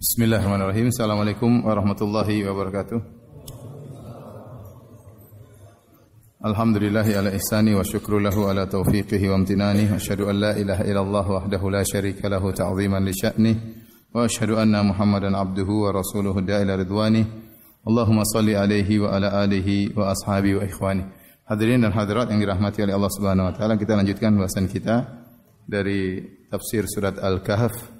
Bismillahirrahmanirrahim. Assalamualaikum warahmatullahi wabarakatuh. Alhamdulillahi ala ihsani wa syukru lahu ala taufiqihi wa amtinani. Asyadu an la ilaha illallah wahdahu la syarika lahu ta'ziman li sya'ni. Wa asyadu anna Muhammadan abduhu wa rasuluhu da'ila ridwani. Allahumma salli alaihi wa ala alihi wa ashabihi wa ikhwani. Hadirin dan hadirat yang dirahmati oleh Allah Subhanahu wa taala, kita lanjutkan bahasan kita dari tafsir surat Al-Kahf. Al-Kahf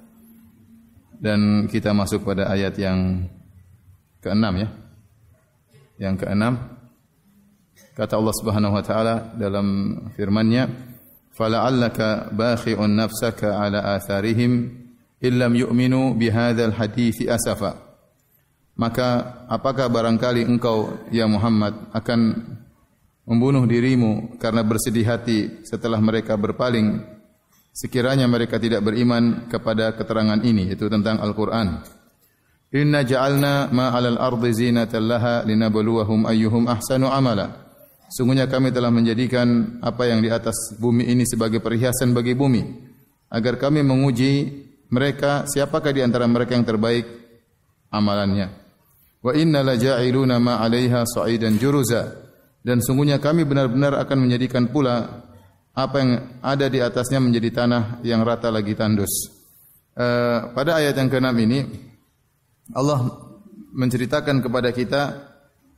dan kita masuk pada ayat yang keenam ya yang keenam kata Allah Subhanahu wa taala dalam firman-Nya fala'allaka bakhi'un nafsaka ala atharihim illam yu'minu bihadzal hadithi asafa maka apakah barangkali engkau ya Muhammad akan membunuh dirimu karena bersedih hati setelah mereka berpaling sekiranya mereka tidak beriman kepada keterangan ini yaitu tentang Al-Qur'an. Inna ja'alna ma 'alal ardi zinatan laha linabluwahum ayyuhum ahsanu amala. Sungguhnya kami telah menjadikan apa yang di atas bumi ini sebagai perhiasan bagi bumi agar kami menguji mereka siapakah di antara mereka yang terbaik amalannya. Wa inna la ja'iluna ma 'alaiha sa'idan juruza. Dan sungguhnya kami benar-benar akan menjadikan pula apa yang ada di atasnya menjadi tanah yang rata lagi tandus. Uh, pada ayat yang ke-6 ini Allah menceritakan kepada kita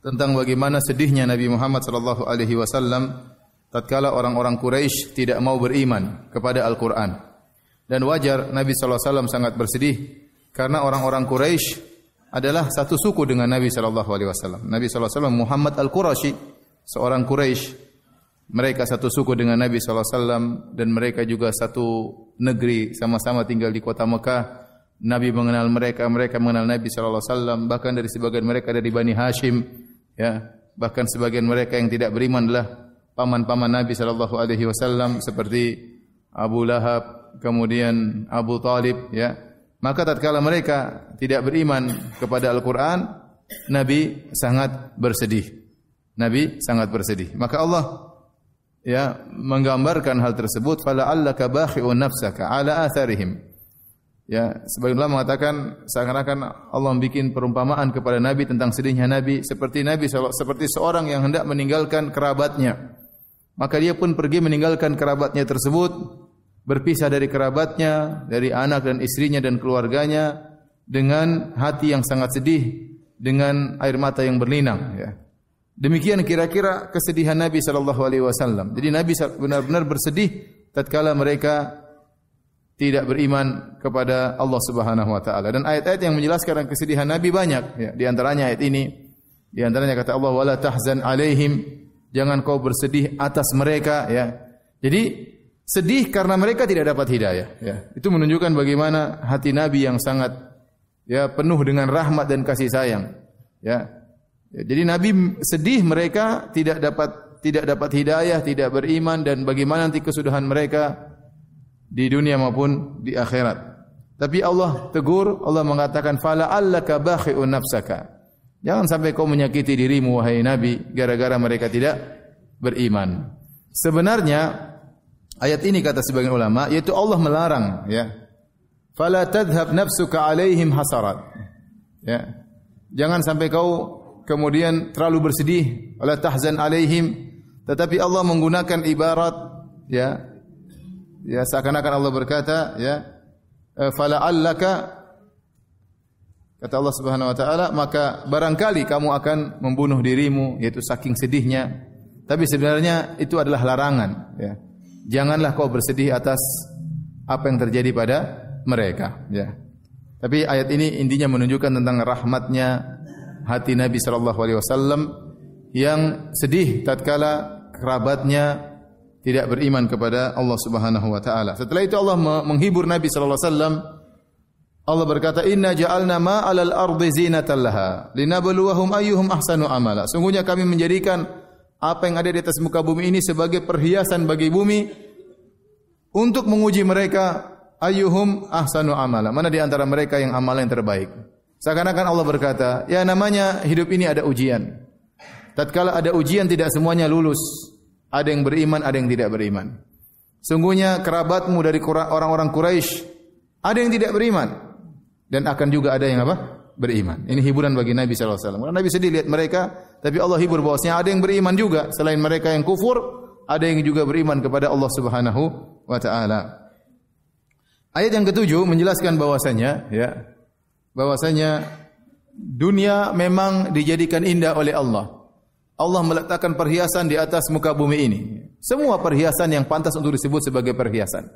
tentang bagaimana sedihnya Nabi Muhammad sallallahu alaihi wasallam tatkala orang-orang Quraisy tidak mau beriman kepada Al-Qur'an. Dan wajar Nabi sallallahu alaihi wasallam sangat bersedih karena orang-orang Quraisy adalah satu suku dengan Nabi sallallahu alaihi wasallam. Nabi sallallahu alaihi wasallam Muhammad Al-Qurasyi seorang Quraisy mereka satu suku dengan Nabi saw dan mereka juga satu negeri sama-sama tinggal di kota Mekah. Nabi mengenal mereka, mereka mengenal Nabi saw. bahkan dari sebagian mereka dari Bani Hashim ya. Bahkan sebagian mereka yang tidak beriman adalah paman-paman Nabi saw seperti Abu Lahab, kemudian Abu Talib ya. Maka tatkala mereka tidak beriman kepada Al-Qur'an, Nabi sangat bersedih. Nabi sangat bersedih. Maka Allah ya menggambarkan hal tersebut fala allaka bakhiu nafsaka ala atharihim ya sebagian ulama mengatakan seakan-akan Allah membuat perumpamaan kepada nabi tentang sedihnya nabi seperti nabi seperti seorang yang hendak meninggalkan kerabatnya maka dia pun pergi meninggalkan kerabatnya tersebut berpisah dari kerabatnya dari anak dan istrinya dan keluarganya dengan hati yang sangat sedih dengan air mata yang berlinang ya Demikian kira-kira kesedihan Nabi sallallahu alaihi wasallam. Jadi Nabi benar-benar bersedih tatkala mereka tidak beriman kepada Allah Subhanahu wa taala. Dan ayat-ayat yang menjelaskan kesedihan Nabi banyak ya, di antaranya ayat ini. Di antaranya kata Allah wala tahzan alaihim, jangan kau bersedih atas mereka ya. Jadi sedih karena mereka tidak dapat hidayah ya. Itu menunjukkan bagaimana hati Nabi yang sangat ya penuh dengan rahmat dan kasih sayang ya. Jadi Nabi sedih mereka tidak dapat tidak dapat hidayah, tidak beriman dan bagaimana nanti kesudahan mereka di dunia maupun di akhirat. Tapi Allah tegur, Allah mengatakan fala allaka bakhiun nafsaka. Jangan sampai kau menyakiti dirimu wahai Nabi gara-gara mereka tidak beriman. Sebenarnya ayat ini kata sebagian ulama yaitu Allah melarang ya. Fala tadhhab nafsuka alaihim hasarat. Ya. Jangan sampai kau kemudian terlalu bersedih oleh tahzan alaihim tetapi Allah menggunakan ibarat ya ya seakan-akan Allah berkata ya eh, fala allaka kata Allah Subhanahu wa taala maka barangkali kamu akan membunuh dirimu yaitu saking sedihnya tapi sebenarnya itu adalah larangan ya janganlah kau bersedih atas apa yang terjadi pada mereka ya tapi ayat ini intinya menunjukkan tentang rahmatnya hati Nabi sallallahu alaihi wasallam yang sedih tatkala kerabatnya tidak beriman kepada Allah Subhanahu wa taala. Setelah itu Allah menghibur Nabi sallallahu alaihi wasallam Allah berkata, "Inna ja'alna ma 'alal ardi zinatan laha, linabluwahum ayyuhum ahsanu amala." Sungguhnya kami menjadikan apa yang ada di atas muka bumi ini sebagai perhiasan bagi bumi untuk menguji mereka ayyuhum ahsanu amala. Mana di antara mereka yang amalan yang terbaik? Seakan-akan Allah berkata, ya namanya hidup ini ada ujian. Tatkala ada ujian tidak semuanya lulus. Ada yang beriman, ada yang tidak beriman. Sungguhnya kerabatmu dari orang-orang Quraisy ada yang tidak beriman dan akan juga ada yang apa? beriman. Ini hiburan bagi Nabi sallallahu alaihi wasallam. Nabi sedih lihat mereka, tapi Allah hibur bahwasanya ada yang beriman juga selain mereka yang kufur, ada yang juga beriman kepada Allah Subhanahu wa taala. Ayat yang ketujuh menjelaskan bahwasanya ya, bahwasanya dunia memang dijadikan indah oleh Allah. Allah meletakkan perhiasan di atas muka bumi ini. Semua perhiasan yang pantas untuk disebut sebagai perhiasan.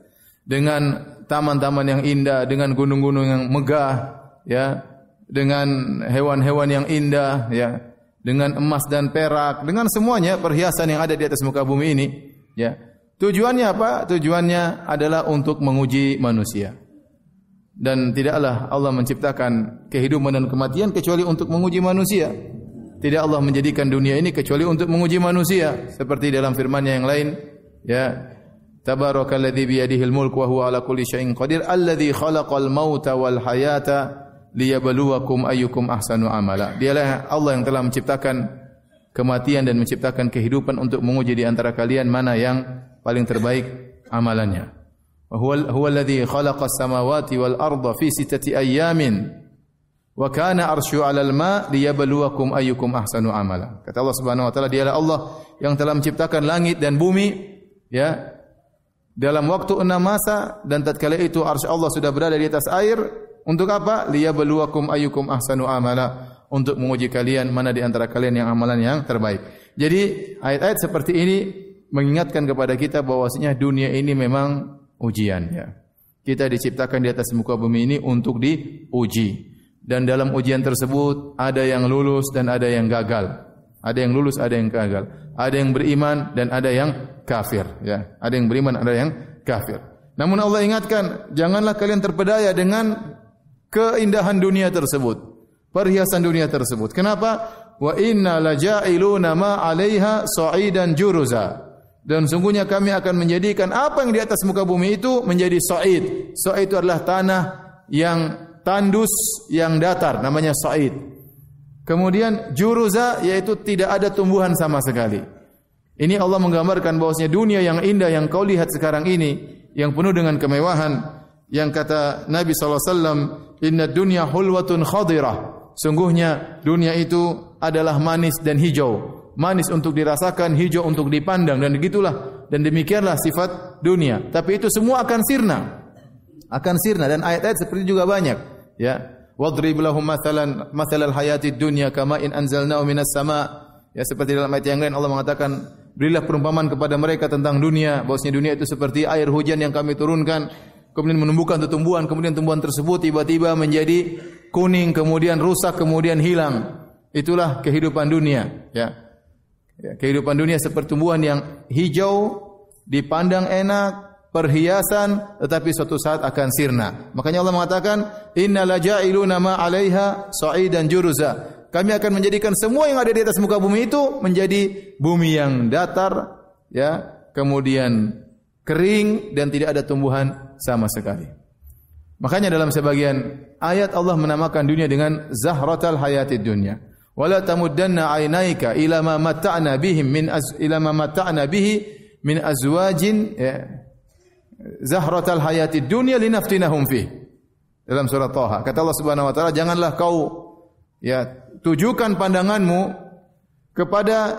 Dengan taman-taman yang indah, dengan gunung-gunung yang megah, ya. Dengan hewan-hewan yang indah, ya. Dengan emas dan perak, dengan semuanya perhiasan yang ada di atas muka bumi ini, ya. Tujuannya apa? Tujuannya adalah untuk menguji manusia dan tidaklah Allah menciptakan kehidupan dan kematian kecuali untuk menguji manusia. Tidak Allah menjadikan dunia ini kecuali untuk menguji manusia seperti dalam firman-Nya yang lain ya. Tabarakalladzi biyadihil mulk wa huwa ala kulli syai'in qadir alladzi khalaqal mauta wal hayata liyabluwakum ayyukum ahsanu amala. Dialah Allah yang telah menciptakan kematian dan menciptakan kehidupan untuk menguji di antara kalian mana yang paling terbaik amalannya. وهو هو الذي خلق السماوات والارض في سته ايام وكان ارشه على الماء ليبلوكم ايكم احسن عملا kata Allah Subhanahu wa taala dialah Allah yang telah menciptakan langit dan bumi ya dalam waktu enam masa dan tatkala itu arsy Allah sudah berada di atas air untuk apa liyabluwakum ayyukum ahsanu amala untuk menguji kalian mana di antara kalian yang amalan yang terbaik jadi ayat-ayat seperti ini mengingatkan kepada kita bahwasanya dunia ini memang ujian ya. Kita diciptakan di atas muka bumi ini untuk diuji. Dan dalam ujian tersebut ada yang lulus dan ada yang gagal. Ada yang lulus, ada yang gagal. Ada yang beriman dan ada yang kafir ya. Ada yang beriman, ada yang kafir. Namun Allah ingatkan, janganlah kalian terpedaya dengan keindahan dunia tersebut, perhiasan dunia tersebut. Kenapa? Wa inna laja'iluna ma 'alaiha sa'idan juruza. Dan sungguhnya kami akan menjadikan apa yang di atas muka bumi itu menjadi sa'id. Sa'id itu adalah tanah yang tandus, yang datar. Namanya sa'id. Kemudian juruza yaitu tidak ada tumbuhan sama sekali. Ini Allah menggambarkan bahwasanya dunia yang indah yang kau lihat sekarang ini yang penuh dengan kemewahan yang kata Nabi saw. alaihi wasallam inna dunya hulwatun khadirah sungguhnya dunia itu adalah manis dan hijau manis untuk dirasakan, hijau untuk dipandang dan begitulah dan demikianlah sifat dunia. Tapi itu semua akan sirna. Akan sirna dan ayat-ayat seperti juga banyak, ya. Wadrib lahum mathalan mathalal hayatid dunya kama in anzalnahu minas sama. Ya seperti dalam ayat yang lain Allah mengatakan berilah perumpamaan kepada mereka tentang dunia bahasnya dunia itu seperti air hujan yang kami turunkan kemudian menumbuhkan tumbuhan kemudian tumbuhan tersebut tiba-tiba menjadi kuning kemudian rusak kemudian hilang itulah kehidupan dunia ya Ya, kehidupan dunia seperti tumbuhan yang hijau, dipandang enak, perhiasan, tetapi suatu saat akan sirna. Makanya Allah mengatakan, Inna laja'ilu nama alaiha dan juruzah. Kami akan menjadikan semua yang ada di atas muka bumi itu menjadi bumi yang datar, ya, kemudian kering dan tidak ada tumbuhan sama sekali. Makanya dalam sebagian ayat Allah menamakan dunia dengan Zahratal Hayatid Dunya wala tamuddanna ainaika ila ma mata'na bihim min az ila ma mata'na bihi min azwajin ya, zahratal hayatid dunya linaftinahum fi dalam surah Taha kata Allah Subhanahu wa taala janganlah kau ya tujukan pandanganmu kepada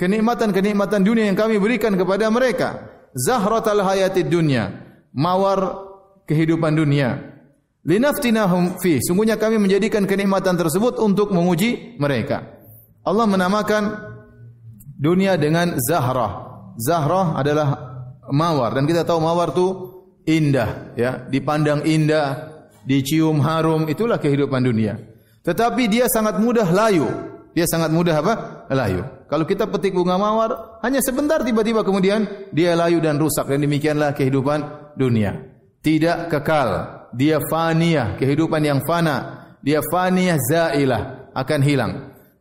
kenikmatan-kenikmatan dunia yang kami berikan kepada mereka zahratal hayatid dunya mawar kehidupan dunia linaftinahum fi sungguhnya kami menjadikan kenikmatan tersebut untuk menguji mereka Allah menamakan dunia dengan zahra zahra adalah mawar dan kita tahu mawar itu indah ya dipandang indah dicium harum itulah kehidupan dunia tetapi dia sangat mudah layu dia sangat mudah apa layu kalau kita petik bunga mawar hanya sebentar tiba-tiba kemudian dia layu dan rusak dan demikianlah kehidupan dunia tidak kekal dia faniyah, kehidupan yang fana, dia faniyah zailah, akan hilang.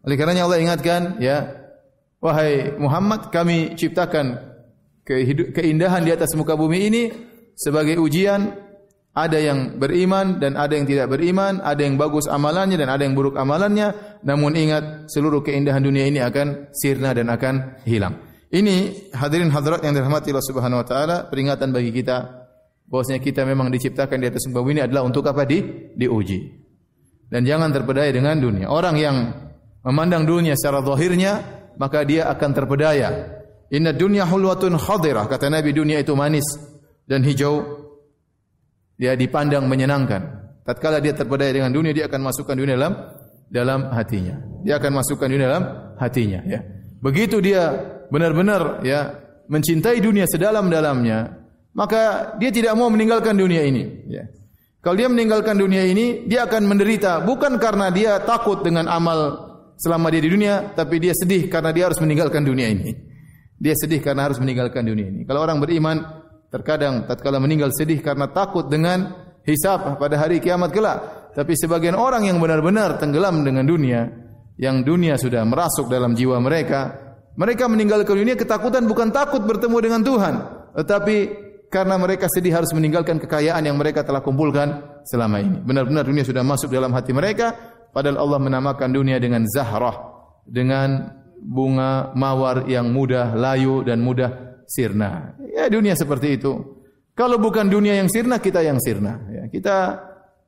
Oleh kerana Allah ingatkan, ya, wahai Muhammad, kami ciptakan keindahan di atas muka bumi ini sebagai ujian, ada yang beriman dan ada yang tidak beriman, ada yang bagus amalannya dan ada yang buruk amalannya, namun ingat seluruh keindahan dunia ini akan sirna dan akan hilang. Ini hadirin hadirat yang dirahmati Allah Subhanahu wa taala, peringatan bagi kita bahwasanya kita memang diciptakan di atas muka bumi ini adalah untuk apa di diuji. Dan jangan terpedaya dengan dunia. Orang yang memandang dunia secara zahirnya maka dia akan terpedaya. Inna dunia hulwatun khadirah kata Nabi dunia itu manis dan hijau. Dia dipandang menyenangkan. Tatkala dia terpedaya dengan dunia dia akan masukkan dunia dalam dalam hatinya. Dia akan masukkan dunia dalam hatinya ya. Begitu dia benar-benar ya mencintai dunia sedalam-dalamnya, maka dia tidak mau meninggalkan dunia ini. Ya. Kalau dia meninggalkan dunia ini, dia akan menderita bukan karena dia takut dengan amal selama dia di dunia, tapi dia sedih karena dia harus meninggalkan dunia ini. Dia sedih karena harus meninggalkan dunia ini. Kalau orang beriman, terkadang tatkala meninggal sedih karena takut dengan hisap pada hari kiamat kelak. Tapi sebagian orang yang benar-benar tenggelam dengan dunia, yang dunia sudah merasuk dalam jiwa mereka, mereka meninggalkan dunia ketakutan bukan takut bertemu dengan Tuhan, tetapi karena mereka sedih harus meninggalkan kekayaan yang mereka telah kumpulkan selama ini. Benar-benar dunia sudah masuk dalam hati mereka, padahal Allah menamakan dunia dengan zahrah, dengan bunga mawar yang mudah layu dan mudah sirna. Ya dunia seperti itu. Kalau bukan dunia yang sirna, kita yang sirna. Ya, kita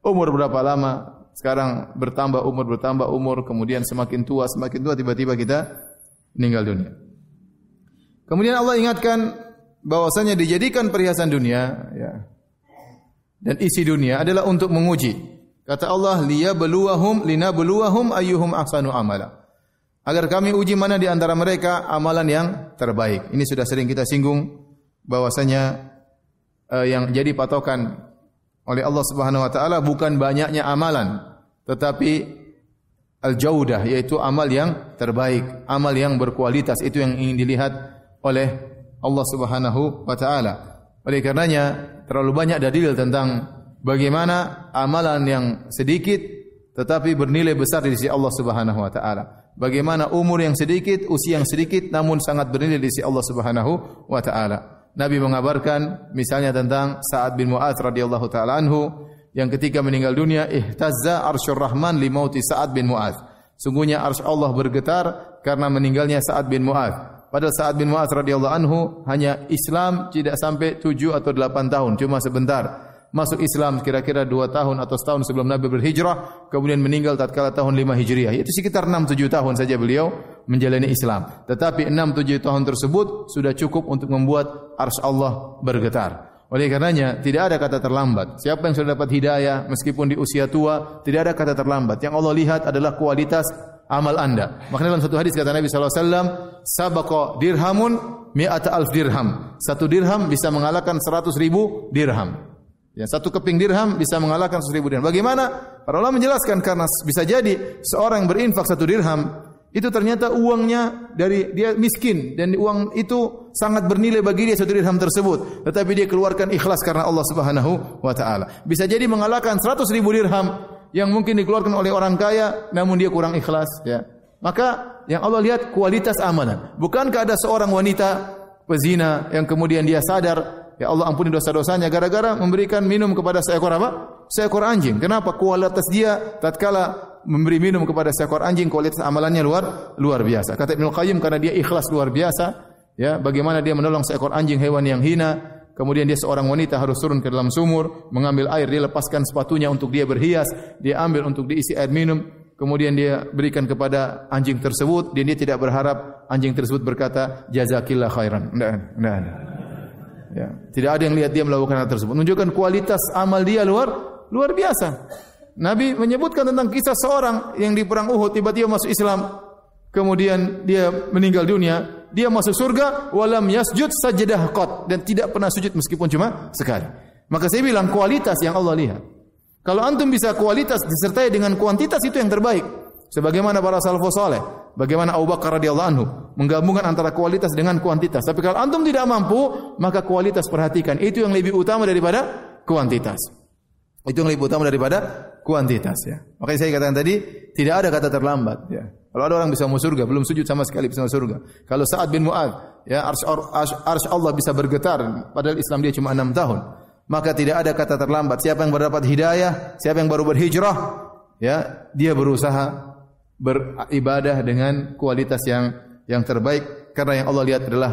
umur berapa lama, sekarang bertambah umur, bertambah umur, kemudian semakin tua, semakin tua, tiba-tiba kita meninggal dunia. Kemudian Allah ingatkan bahwasanya dijadikan perhiasan dunia ya, dan isi dunia adalah untuk menguji. Kata Allah, liya beluahum lina beluahum ayuhum ahsanu amala. Agar kami uji mana di antara mereka amalan yang terbaik. Ini sudah sering kita singgung bahwasanya uh, yang jadi patokan oleh Allah Subhanahu wa taala bukan banyaknya amalan, tetapi al-jaudah yaitu amal yang terbaik, amal yang berkualitas itu yang ingin dilihat oleh Allah Subhanahu wa taala. Oleh karenanya, terlalu banyak dalil tentang bagaimana amalan yang sedikit tetapi bernilai besar di sisi Allah Subhanahu wa taala. Bagaimana umur yang sedikit, usia yang sedikit namun sangat bernilai di sisi Allah Subhanahu wa taala. Nabi mengabarkan misalnya tentang Sa'ad bin Mu'ad radhiyallahu taala anhu yang ketika meninggal dunia ihtazza arsyur rahman li mauti Sa'ad bin Mu'ad. Sungguhnya arsy Allah bergetar karena meninggalnya Sa'ad bin Mu'ad. Padahal saat bin Mu'az radhiyallahu anhu hanya Islam tidak sampai tujuh atau 8 tahun, cuma sebentar. Masuk Islam kira-kira dua tahun atau setahun sebelum Nabi berhijrah, kemudian meninggal tak tatkala tahun lima Hijriah. Itu sekitar enam tujuh tahun saja beliau menjalani Islam. Tetapi enam tujuh tahun tersebut sudah cukup untuk membuat arsy Allah bergetar. Oleh karenanya, tidak ada kata terlambat. Siapa yang sudah dapat hidayah, meskipun di usia tua, tidak ada kata terlambat. Yang Allah lihat adalah kualitas amal anda. Maknanya dalam satu hadis kata Nabi SAW, Sabako dirhamun mi ata alf dirham. Satu dirham bisa mengalahkan seratus ribu dirham. Ya, satu keping dirham bisa mengalahkan seratus ribu dirham. Bagaimana? Para ulama menjelaskan karena bisa jadi seorang yang berinfak satu dirham, itu ternyata uangnya dari dia miskin dan uang itu sangat bernilai bagi dia satu dirham tersebut tetapi dia keluarkan ikhlas karena Allah Subhanahu wa taala bisa jadi mengalahkan 100 ribu dirham yang mungkin dikeluarkan oleh orang kaya namun dia kurang ikhlas ya. Maka yang Allah lihat kualitas amalan. Bukankah ada seorang wanita pezina yang kemudian dia sadar, ya Allah ampuni dosa-dosanya gara-gara memberikan minum kepada seekor apa? Seekor anjing. Kenapa? Kualitas dia tatkala memberi minum kepada seekor anjing kualitas amalannya luar luar biasa. Kata Ibnu Qayyim karena dia ikhlas luar biasa, ya bagaimana dia menolong seekor anjing hewan yang hina, Kemudian dia seorang wanita harus turun ke dalam sumur, mengambil air, dia lepaskan sepatunya untuk dia berhias, dia ambil untuk diisi air minum, kemudian dia berikan kepada anjing tersebut, dan dia tidak berharap anjing tersebut berkata, jazakillah khairan. Tidak, tidak, tidak. Ya. tidak ada yang lihat dia melakukan hal tersebut. Menunjukkan kualitas amal dia luar luar biasa. Nabi menyebutkan tentang kisah seorang yang di perang Uhud tiba-tiba masuk Islam. Kemudian dia meninggal dunia, dia masuk surga walam yasjud sajadah qat dan tidak pernah sujud meskipun cuma sekali. Maka saya bilang kualitas yang Allah lihat. Kalau antum bisa kualitas disertai dengan kuantitas itu yang terbaik. Sebagaimana para salafus saleh, bagaimana Abu Bakar radhiyallahu anhu menggabungkan antara kualitas dengan kuantitas. Tapi kalau antum tidak mampu, maka kualitas perhatikan itu yang lebih utama daripada kuantitas. Itu yang lebih utama daripada kuantitas ya. Makanya saya katakan tadi tidak ada kata terlambat ya. Kalau ada orang bisa masuk surga, belum sujud sama sekali bisa masuk surga. Kalau Sa'ad bin Mu'ad, ya, arsy Allah bisa bergetar, padahal Islam dia cuma enam tahun. Maka tidak ada kata terlambat. Siapa yang berdapat hidayah, siapa yang baru berhijrah, ya, dia berusaha beribadah dengan kualitas yang yang terbaik karena yang Allah lihat adalah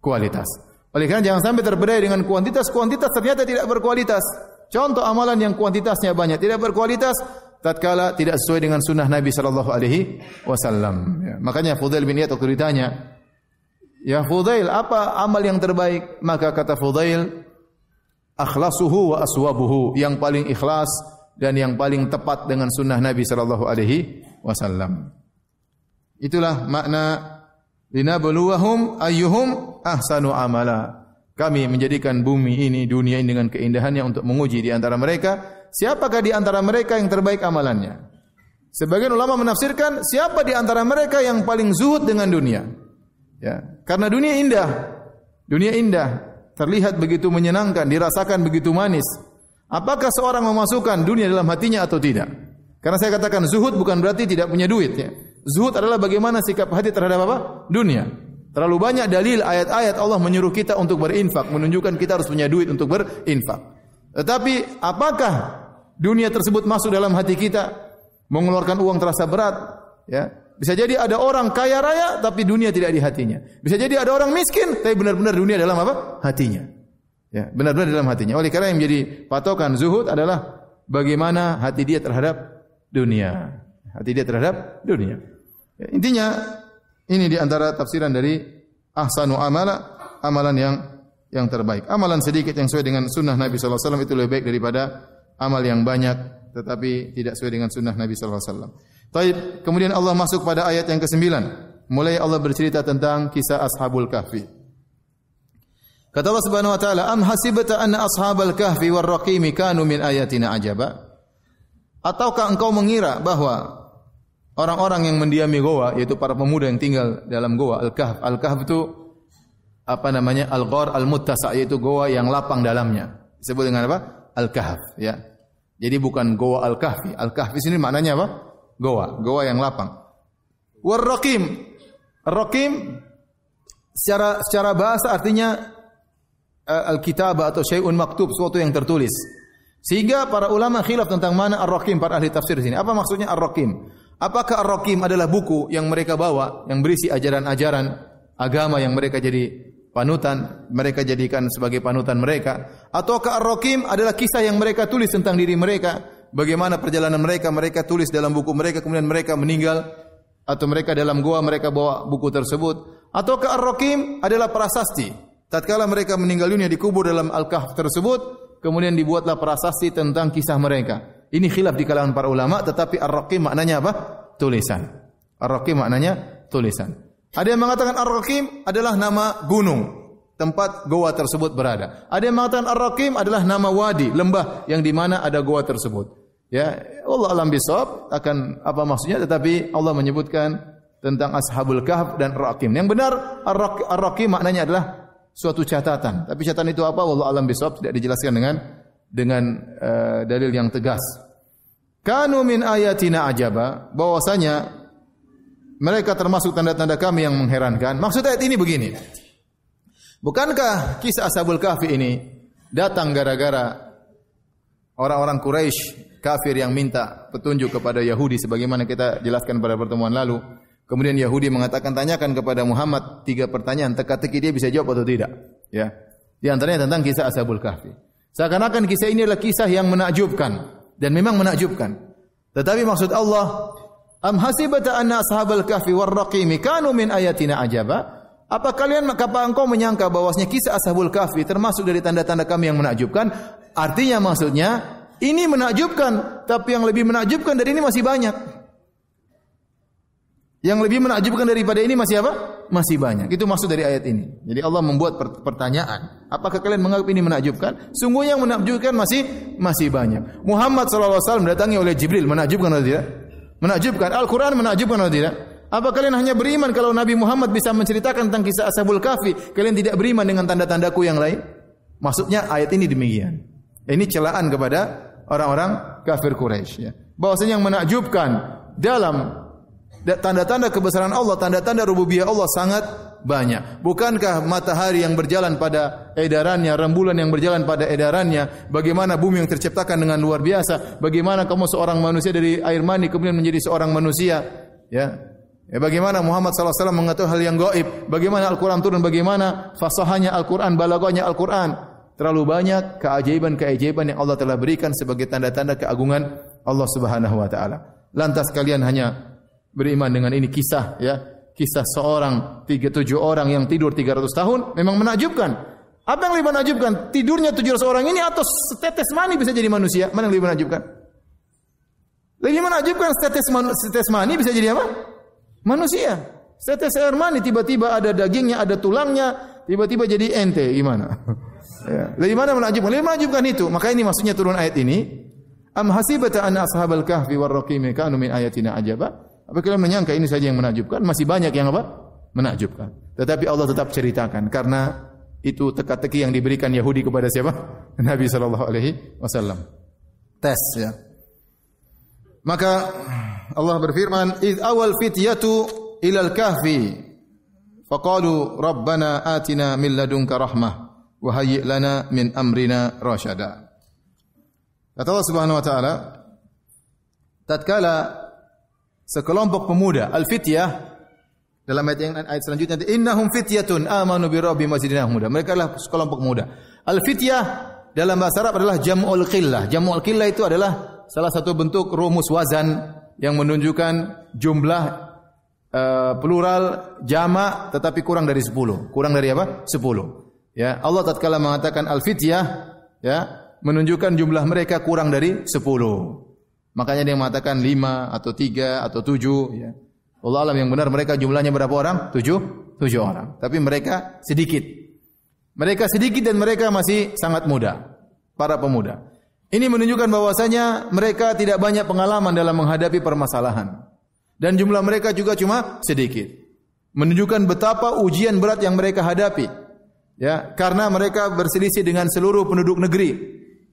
kualitas. Oleh kerana jangan sampai terpedaya dengan kuantitas. Kuantitas ternyata tidak berkualitas. Contoh amalan yang kuantitasnya banyak tidak berkualitas, tatkala tidak sesuai dengan sunnah Nabi sallallahu alaihi wasallam. Ya, makanya Fudail bin Iyad waktu ditanya, "Ya Fudail, apa amal yang terbaik?" Maka kata Fudail, "Akhlasuhu wa aswabuhu." Yang paling ikhlas dan yang paling tepat dengan sunnah Nabi sallallahu alaihi wasallam. Itulah makna lina linabluwahum ayyuhum ahsanu amala. Kami menjadikan bumi ini, dunia ini dengan keindahannya untuk menguji di antara mereka siapakah di antara mereka yang terbaik amalannya? Sebagian ulama menafsirkan siapa di antara mereka yang paling zuhud dengan dunia? Ya, karena dunia indah. Dunia indah terlihat begitu menyenangkan, dirasakan begitu manis. Apakah seorang memasukkan dunia dalam hatinya atau tidak? Karena saya katakan zuhud bukan berarti tidak punya duit ya. Zuhud adalah bagaimana sikap hati terhadap apa? Dunia. Terlalu banyak dalil ayat-ayat Allah menyuruh kita untuk berinfak, menunjukkan kita harus punya duit untuk berinfak. Tetapi apakah dunia tersebut masuk dalam hati kita, mengeluarkan uang terasa berat, ya. Bisa jadi ada orang kaya raya tapi dunia tidak di hatinya. Bisa jadi ada orang miskin tapi benar-benar dunia dalam apa? hatinya. Ya, benar-benar dalam hatinya. Oleh karena yang menjadi patokan zuhud adalah bagaimana hati dia terhadap dunia. Hati dia terhadap dunia. Ya, intinya ini di antara tafsiran dari ahsanu amala, amalan yang yang terbaik. Amalan sedikit yang sesuai dengan sunnah Nabi sallallahu alaihi wasallam itu lebih baik daripada amal yang banyak tetapi tidak sesuai dengan sunnah Nabi sallallahu alaihi wasallam. Tapi kemudian Allah masuk pada ayat yang ke sembilan, Mulai Allah bercerita tentang kisah Ashabul Kahfi. Kata Allah Subhanahu wa taala, "Am hasibta anna ashabul kahfi war rokimi kanu min ayatina ajabah. Ataukah engkau mengira bahawa orang-orang yang mendiami goa yaitu para pemuda yang tinggal dalam goa Al-Kahf. Al-Kahf itu apa namanya? Al-Ghar Al-Muttasa yaitu goa yang lapang dalamnya. Disebut dengan apa? Al-Kahf ya. Jadi bukan Goa Al-Kahfi. Al-Kahfi sini maknanya apa? Goa, goa yang lapang. Warraqim. Raqim secara secara bahasa artinya uh, al-kitab atau syai'un maktub, suatu yang tertulis. Sehingga para ulama khilaf tentang mana Ar-Raqim para ahli tafsir di sini. Apa maksudnya Ar-Raqim? Apakah Ar-Raqim adalah buku yang mereka bawa yang berisi ajaran-ajaran agama yang mereka jadi panutan mereka jadikan sebagai panutan mereka atau ar-raqim adalah kisah yang mereka tulis tentang diri mereka bagaimana perjalanan mereka mereka tulis dalam buku mereka kemudian mereka meninggal atau mereka dalam gua mereka bawa buku tersebut atau ar-raqim adalah prasasti tatkala mereka meninggal dunia dikubur dalam al-kahf tersebut kemudian dibuatlah prasasti tentang kisah mereka ini khilaf di kalangan para ulama tetapi ar maknanya apa tulisan ar maknanya tulisan ada yang mengatakan Ar-Raqim adalah nama gunung tempat goa tersebut berada. Ada yang mengatakan Ar-Raqim adalah nama wadi, lembah yang di mana ada goa tersebut. Ya, Allah alam bisawab akan apa maksudnya tetapi Allah menyebutkan tentang Ashabul Kahf dan Raqim. Yang benar Ar-Raqim maknanya adalah suatu catatan. Tapi catatan itu apa? Allah alam bisawab tidak dijelaskan dengan dengan uh, dalil yang tegas. Kanu min ayatina ajaba bahwasanya mereka termasuk tanda-tanda kami yang mengherankan. Maksud ayat ini begini. Bukankah kisah Ashabul Kahfi ini datang gara-gara orang-orang Quraisy kafir yang minta petunjuk kepada Yahudi sebagaimana kita jelaskan pada pertemuan lalu. Kemudian Yahudi mengatakan tanyakan kepada Muhammad tiga pertanyaan teka-teki dia bisa jawab atau tidak. Ya. Di antaranya tentang kisah Ashabul Kahfi. Seakan-akan kisah ini adalah kisah yang menakjubkan dan memang menakjubkan. Tetapi maksud Allah Am hasibata anna ashabal kahfi war raqim kanu min ayatina ajaba? Apa kalian apa engkau menyangka bahwasanya kisah ashabul kahfi termasuk dari tanda-tanda kami yang menakjubkan? Artinya maksudnya ini menakjubkan, tapi yang lebih menakjubkan dari ini masih banyak. Yang lebih menakjubkan daripada ini masih apa? Masih banyak. Itu maksud dari ayat ini. Jadi Allah membuat pertanyaan. Apakah kalian menganggap ini menakjubkan? Sungguh yang menakjubkan masih masih banyak. Muhammad SAW mendatangi oleh Jibril. Menakjubkan atau tidak? menakjubkan. Al-Quran menakjubkan atau tidak? Apa kalian hanya beriman kalau Nabi Muhammad bisa menceritakan tentang kisah Ashabul Kahfi? Kalian tidak beriman dengan tanda-tandaku yang lain? Maksudnya ayat ini demikian. Ini celaan kepada orang-orang kafir Quraisy. Ya. yang menakjubkan dalam tanda-tanda kebesaran Allah, tanda-tanda rububiyah Allah sangat banyak. Bukankah matahari yang berjalan pada edarannya, rembulan yang berjalan pada edarannya, bagaimana bumi yang terciptakan dengan luar biasa, bagaimana kamu seorang manusia dari air mani kemudian menjadi seorang manusia, ya? Ya, bagaimana Muhammad SAW mengatakan hal yang gaib? Bagaimana Al-Quran turun? Bagaimana fasahannya Al-Quran, balagonya Al-Quran? Terlalu banyak keajaiban-keajaiban yang Allah telah berikan sebagai tanda-tanda keagungan Allah Subhanahu Wa Taala. Lantas kalian hanya beriman dengan ini kisah ya kisah seorang tiga tujuh orang yang tidur tiga ratus tahun memang menakjubkan apa yang lebih menakjubkan tidurnya tujuh ratus orang ini atau setetes mani bisa jadi manusia mana yang lebih menakjubkan lebih menakjubkan setetes manu, setetes mani bisa jadi apa manusia setetes air mani tiba-tiba ada dagingnya ada tulangnya tiba-tiba jadi ente gimana ya. lebih mana menakjubkan lebih menakjubkan itu maka ini maksudnya turun ayat ini am hasibata anna ashabal kahfi war raqim kanu min ayatina ajaba Apabila menyangka ini saja yang menakjubkan, masih banyak yang apa? Menakjubkan. Tetapi Allah tetap ceritakan karena itu teka-teki yang diberikan Yahudi kepada siapa? Nabi sallallahu alaihi wasallam. Tes ya. Maka Allah berfirman, "Id awal fityatu ila al-kahfi." Faqalu Rabbana atina min ladunka rahmah wa hayyi lana min amrina rashada. Kata Allah Subhanahu wa taala, tatkala sekelompok pemuda al-fityah dalam ayat yang ayat selanjutnya innahum fityatun amanu bi rabbi masjidina muda mereka adalah sekelompok muda al-fityah dalam bahasa Arab adalah jam'ul qillah jam'ul qillah itu adalah salah satu bentuk rumus wazan yang menunjukkan jumlah uh, plural jama tetapi kurang dari 10 kurang dari apa 10 ya Allah tatkala mengatakan al-fityah ya menunjukkan jumlah mereka kurang dari Makanya dia mengatakan lima atau tiga atau tujuh. Ya. Allah alam yang benar mereka jumlahnya berapa orang? Tujuh, tujuh orang. Tapi mereka sedikit. Mereka sedikit dan mereka masih sangat muda. Para pemuda. Ini menunjukkan bahwasanya mereka tidak banyak pengalaman dalam menghadapi permasalahan. Dan jumlah mereka juga cuma sedikit. Menunjukkan betapa ujian berat yang mereka hadapi. Ya, karena mereka berselisih dengan seluruh penduduk negeri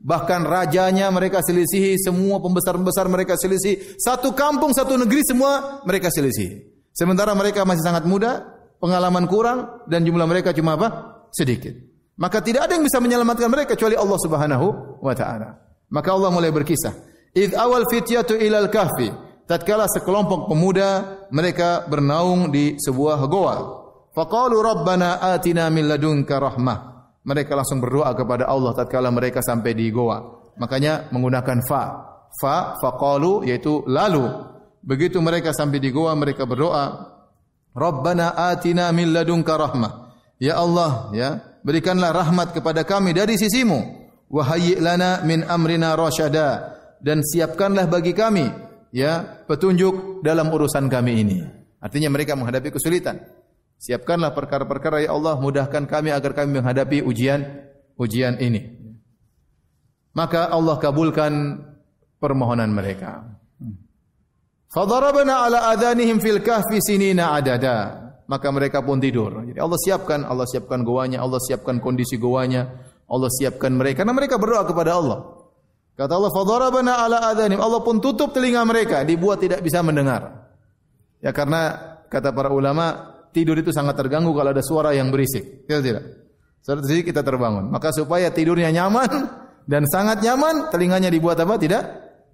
Bahkan rajanya mereka selisihi, semua pembesar-pembesar mereka selisihi. Satu kampung, satu negeri semua mereka selisihi. Sementara mereka masih sangat muda, pengalaman kurang, dan jumlah mereka cuma apa? Sedikit. Maka tidak ada yang bisa menyelamatkan mereka kecuali Allah Subhanahu wa taala. Maka Allah mulai berkisah. Id awal fityatu ilal kahfi. Tatkala sekelompok pemuda mereka bernaung di sebuah goa. Faqalu rabbana atina min ladunka rahmah mereka langsung berdoa kepada Allah tatkala mereka sampai di goa. Makanya menggunakan fa. Fa faqalu yaitu lalu. Begitu mereka sampai di goa mereka berdoa, "Rabbana atina min ladunka rahmah." Ya Allah, ya, berikanlah rahmat kepada kami dari sisimu. Wa hayyi lana min amrina rasyada dan siapkanlah bagi kami ya petunjuk dalam urusan kami ini. Artinya mereka menghadapi kesulitan siapkanlah perkara-perkara ya Allah mudahkan kami agar kami menghadapi ujian ujian ini. Maka Allah kabulkan permohonan mereka. Fadarabana ala adhanihim fil kahfi sinina adada. Maka mereka pun tidur. Jadi Allah siapkan, Allah siapkan goanya, Allah siapkan kondisi goanya, Allah siapkan mereka. Karena mereka berdoa kepada Allah. Kata Allah, Fadarabana ala adhanihim. Allah pun tutup telinga mereka, dibuat tidak bisa mendengar. Ya karena kata para ulama, tidur itu sangat terganggu kalau ada suara yang berisik. Kita tidak. Suara berisik kita terbangun. Maka supaya tidurnya nyaman dan sangat nyaman, telinganya dibuat apa? Tidak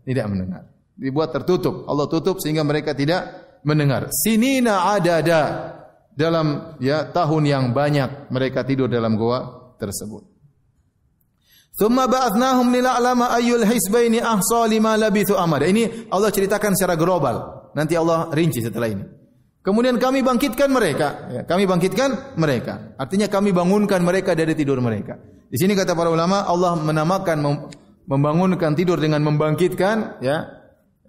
tidak mendengar. Dibuat tertutup. Allah tutup sehingga mereka tidak mendengar. Sinina ada dalam ya tahun yang banyak mereka tidur dalam goa tersebut. Tsumma ba'atsnahum lil'alama ayyul hisbaini ahsa lima labithu amada. Ini Allah ceritakan secara global. Nanti Allah rinci setelah ini. Kemudian kami bangkitkan mereka. Ya, kami bangkitkan mereka. Artinya kami bangunkan mereka dari tidur mereka. Di sini kata para ulama Allah menamakan membangunkan tidur dengan membangkitkan. Ya,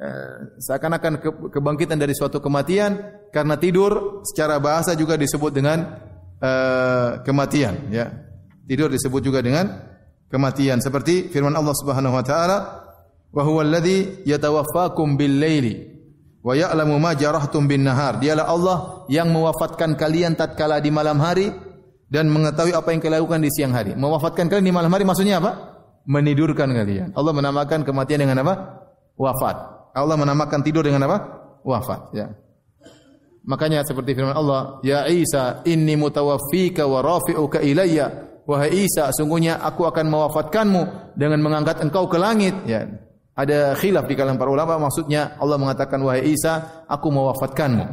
eh, seakan-akan kebangkitan dari suatu kematian. Karena tidur secara bahasa juga disebut dengan eh, kematian. Ya. Tidur disebut juga dengan kematian. Seperti firman Allah subhanahu wa ta'ala. وَهُوَ الَّذِي يَتَوَفَّاكُمْ بِاللَّيْلِ wa ya'lamu ma jarahtum bin nahar. Dialah Allah yang mewafatkan kalian tatkala di malam hari dan mengetahui apa yang kalian lakukan di siang hari. Mewafatkan kalian di malam hari maksudnya apa? Menidurkan kalian. Allah menamakan kematian dengan apa? Wafat. Allah menamakan tidur dengan apa? Wafat, ya. Makanya seperti firman Allah, "Ya Isa, inni mutawafika wa rafi'uka ilayya." Wahai Isa, sungguhnya aku akan mewafatkanmu dengan mengangkat engkau ke langit, ya ada khilaf di kalangan para ulama maksudnya Allah mengatakan wahai Isa aku mewafatkanmu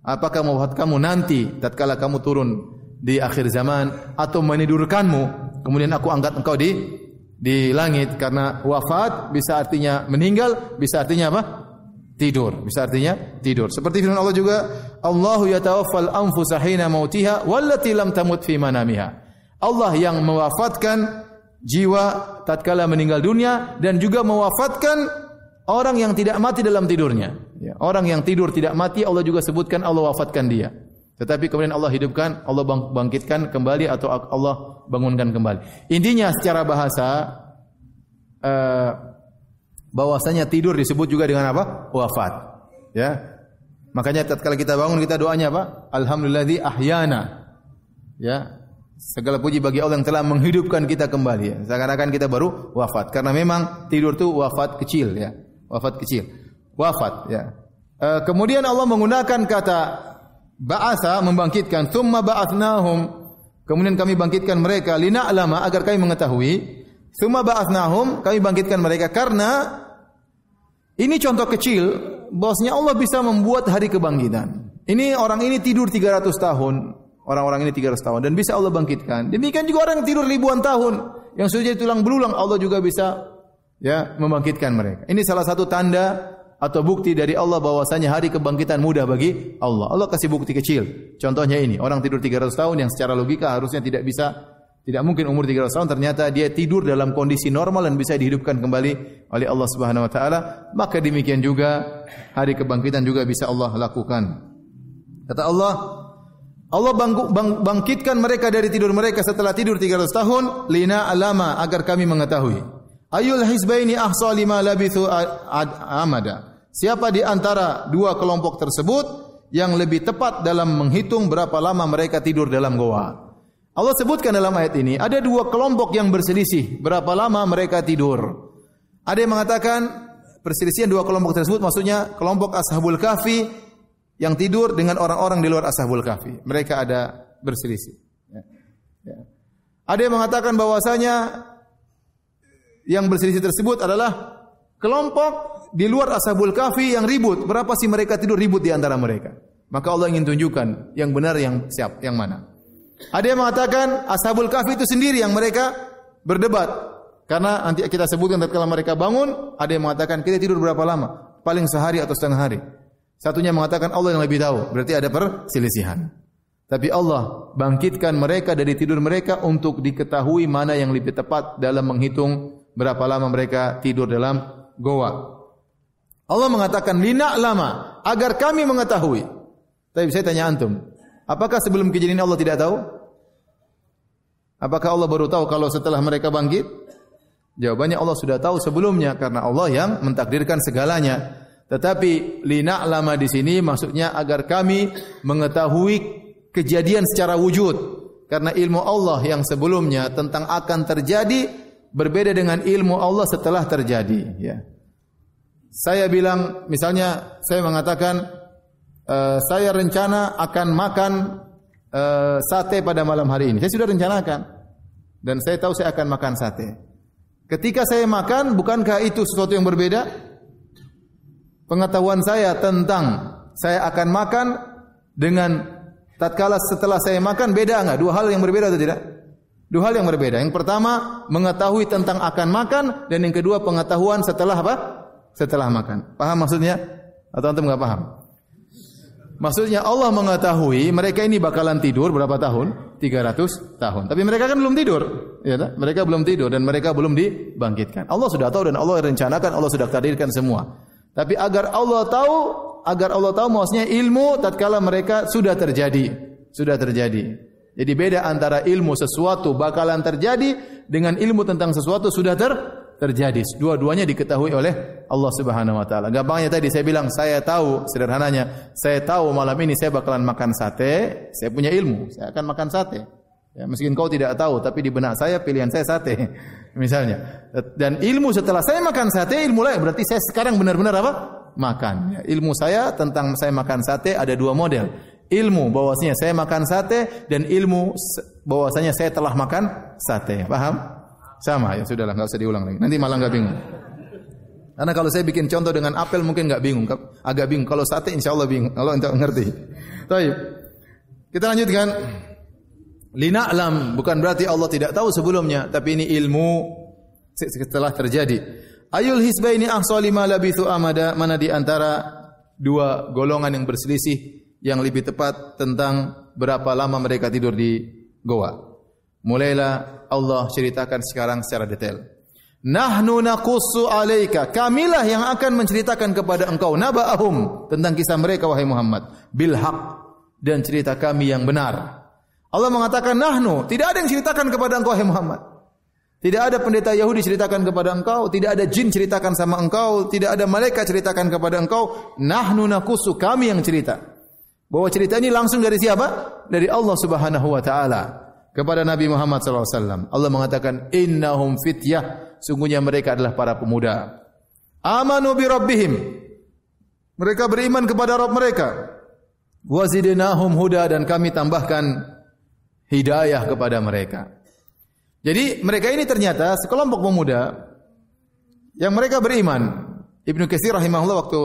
apakah mewafatkanmu nanti tatkala kamu turun di akhir zaman atau menidurkanmu kemudian aku angkat engkau di di langit karena wafat bisa artinya meninggal bisa artinya apa tidur bisa artinya tidur seperti firman Allah juga Allahu yatawaffal anfusahina mautiha wallati lam tamut fi manamiha Allah yang mewafatkan jiwa tatkala meninggal dunia dan juga mewafatkan orang yang tidak mati dalam tidurnya. Ya, orang yang tidur tidak mati Allah juga sebutkan Allah wafatkan dia. Tetapi kemudian Allah hidupkan, Allah bangkitkan kembali atau Allah bangunkan kembali. Intinya secara bahasa eh bahwasanya tidur disebut juga dengan apa? wafat. Ya. Makanya tatkala kita bangun kita doanya apa? Alhamdulillahi ahyana. Ya, Segala puji bagi Allah yang telah menghidupkan kita kembali. Ya. Seakan-akan kita baru wafat. Karena memang tidur itu wafat kecil. ya Wafat kecil. Wafat. ya e, kemudian Allah menggunakan kata ba'asa membangkitkan. Thumma ba'asnahum. Kemudian kami bangkitkan mereka. lina alama agar kami mengetahui. Thumma ba'asnahum Kami bangkitkan mereka. Karena ini contoh kecil. Bosnya Allah bisa membuat hari kebangkitan. Ini orang ini tidur 300 tahun orang-orang ini 300 tahun dan bisa Allah bangkitkan. Demikian juga orang yang tidur ribuan tahun yang sudah jadi tulang belulang Allah juga bisa ya membangkitkan mereka. Ini salah satu tanda atau bukti dari Allah bahwasanya hari kebangkitan mudah bagi Allah. Allah kasih bukti kecil. Contohnya ini, orang tidur 300 tahun yang secara logika harusnya tidak bisa tidak mungkin umur 300 tahun ternyata dia tidur dalam kondisi normal dan bisa dihidupkan kembali oleh Allah Subhanahu wa taala. Maka demikian juga hari kebangkitan juga bisa Allah lakukan. Kata Allah, Allah bangkitkan mereka dari tidur mereka setelah tidur 300 tahun lina alama agar kami mengetahui. Ayul hisbaini ahsa lima labithu amada. Siapa di antara dua kelompok tersebut yang lebih tepat dalam menghitung berapa lama mereka tidur dalam goa? Allah sebutkan dalam ayat ini ada dua kelompok yang berselisih berapa lama mereka tidur. Ada yang mengatakan perselisihan dua kelompok tersebut maksudnya kelompok Ashabul Kahfi yang tidur dengan orang-orang di luar ashabul kahfi. Mereka ada berselisih. Ya. Ya. Ada yang mengatakan bahwasanya yang berselisih tersebut adalah kelompok di luar ashabul kahfi yang ribut. Berapa sih mereka tidur ribut di antara mereka? Maka Allah ingin tunjukkan yang benar yang siap yang mana. Ada yang mengatakan ashabul kahfi itu sendiri yang mereka berdebat. Karena nanti kita sebutkan tatkala mereka bangun, ada yang mengatakan kita tidur berapa lama? Paling sehari atau setengah hari. Satunya mengatakan Allah yang lebih tahu. Berarti ada perselisihan. Tapi Allah bangkitkan mereka dari tidur mereka untuk diketahui mana yang lebih tepat dalam menghitung berapa lama mereka tidur dalam goa. Allah mengatakan lina lama agar kami mengetahui. Tapi saya tanya antum, apakah sebelum kejadian Allah tidak tahu? Apakah Allah baru tahu kalau setelah mereka bangkit? Jawabannya Allah sudah tahu sebelumnya karena Allah yang mentakdirkan segalanya. Tetapi lina lama di sini maksudnya agar kami mengetahui kejadian secara wujud. Karena ilmu Allah yang sebelumnya tentang akan terjadi berbeda dengan ilmu Allah setelah terjadi. Ya. Saya bilang misalnya saya mengatakan uh, saya rencana akan makan uh, sate pada malam hari ini. Saya sudah rencanakan dan saya tahu saya akan makan sate. Ketika saya makan, bukankah itu sesuatu yang berbeda? pengetahuan saya tentang saya akan makan dengan tatkala setelah saya makan beda enggak? Dua hal yang berbeda atau tidak? Dua hal yang berbeda. Yang pertama mengetahui tentang akan makan dan yang kedua pengetahuan setelah apa? Setelah makan. Paham maksudnya? Atau antum enggak paham? Maksudnya Allah mengetahui mereka ini bakalan tidur berapa tahun? 300 tahun. Tapi mereka kan belum tidur. Ya, tak? mereka belum tidur dan mereka belum dibangkitkan. Allah sudah tahu dan Allah rencanakan, Allah sudah takdirkan semua. Tapi agar Allah tahu, agar Allah tahu maksudnya ilmu tatkala mereka sudah terjadi, sudah terjadi. Jadi beda antara ilmu sesuatu bakalan terjadi dengan ilmu tentang sesuatu sudah ter terjadi. Dua-duanya diketahui oleh Allah Subhanahu wa taala. Gampangnya tadi saya bilang saya tahu sederhananya, saya tahu malam ini saya bakalan makan sate, saya punya ilmu, saya akan makan sate. Ya, meskipun kau tidak tahu tapi di benak saya pilihan saya sate misalnya. Dan ilmu setelah saya makan sate, ilmu lain. Berarti saya sekarang benar-benar apa? Makan. Ya, ilmu saya tentang saya makan sate ada dua model. Ilmu bahwasanya saya makan sate dan ilmu bahwasanya saya telah makan sate. Paham? Sama. Ya sudahlah, nggak usah diulang lagi. Nanti malah nggak bingung. Karena kalau saya bikin contoh dengan apel mungkin nggak bingung. Agak bingung. Kalau sate insya Allah bingung. Kalau ngerti. Baik. Kita Kita lanjutkan. Lina'lam bukan berarti Allah tidak tahu sebelumnya, tapi ini ilmu setelah terjadi. Ayul hisbaini ahsalima labithu amada mana di antara dua golongan yang berselisih yang lebih tepat tentang berapa lama mereka tidur di goa. Mulailah Allah ceritakan sekarang secara detail. Nahnu naqussu alaika. Kamilah yang akan menceritakan kepada engkau naba'ahum tentang kisah mereka wahai Muhammad bil dan cerita kami yang benar. Allah mengatakan nahnu, tidak ada yang ceritakan kepada engkau hai Muhammad. Tidak ada pendeta Yahudi ceritakan kepada engkau, tidak ada jin ceritakan sama engkau, tidak ada malaikat ceritakan kepada engkau. Nahnu nakusu kami yang cerita. Bahwa cerita ini langsung dari siapa? Dari Allah Subhanahu wa taala kepada Nabi Muhammad sallallahu alaihi wasallam. Allah mengatakan innahum fityah, sungguhnya mereka adalah para pemuda. Amanu bi rabbihim. Mereka beriman kepada Rabb mereka. Wazidnahum huda dan kami tambahkan hidayah kepada mereka. Jadi mereka ini ternyata sekelompok pemuda yang mereka beriman. Ibn Katsir rahimahullah waktu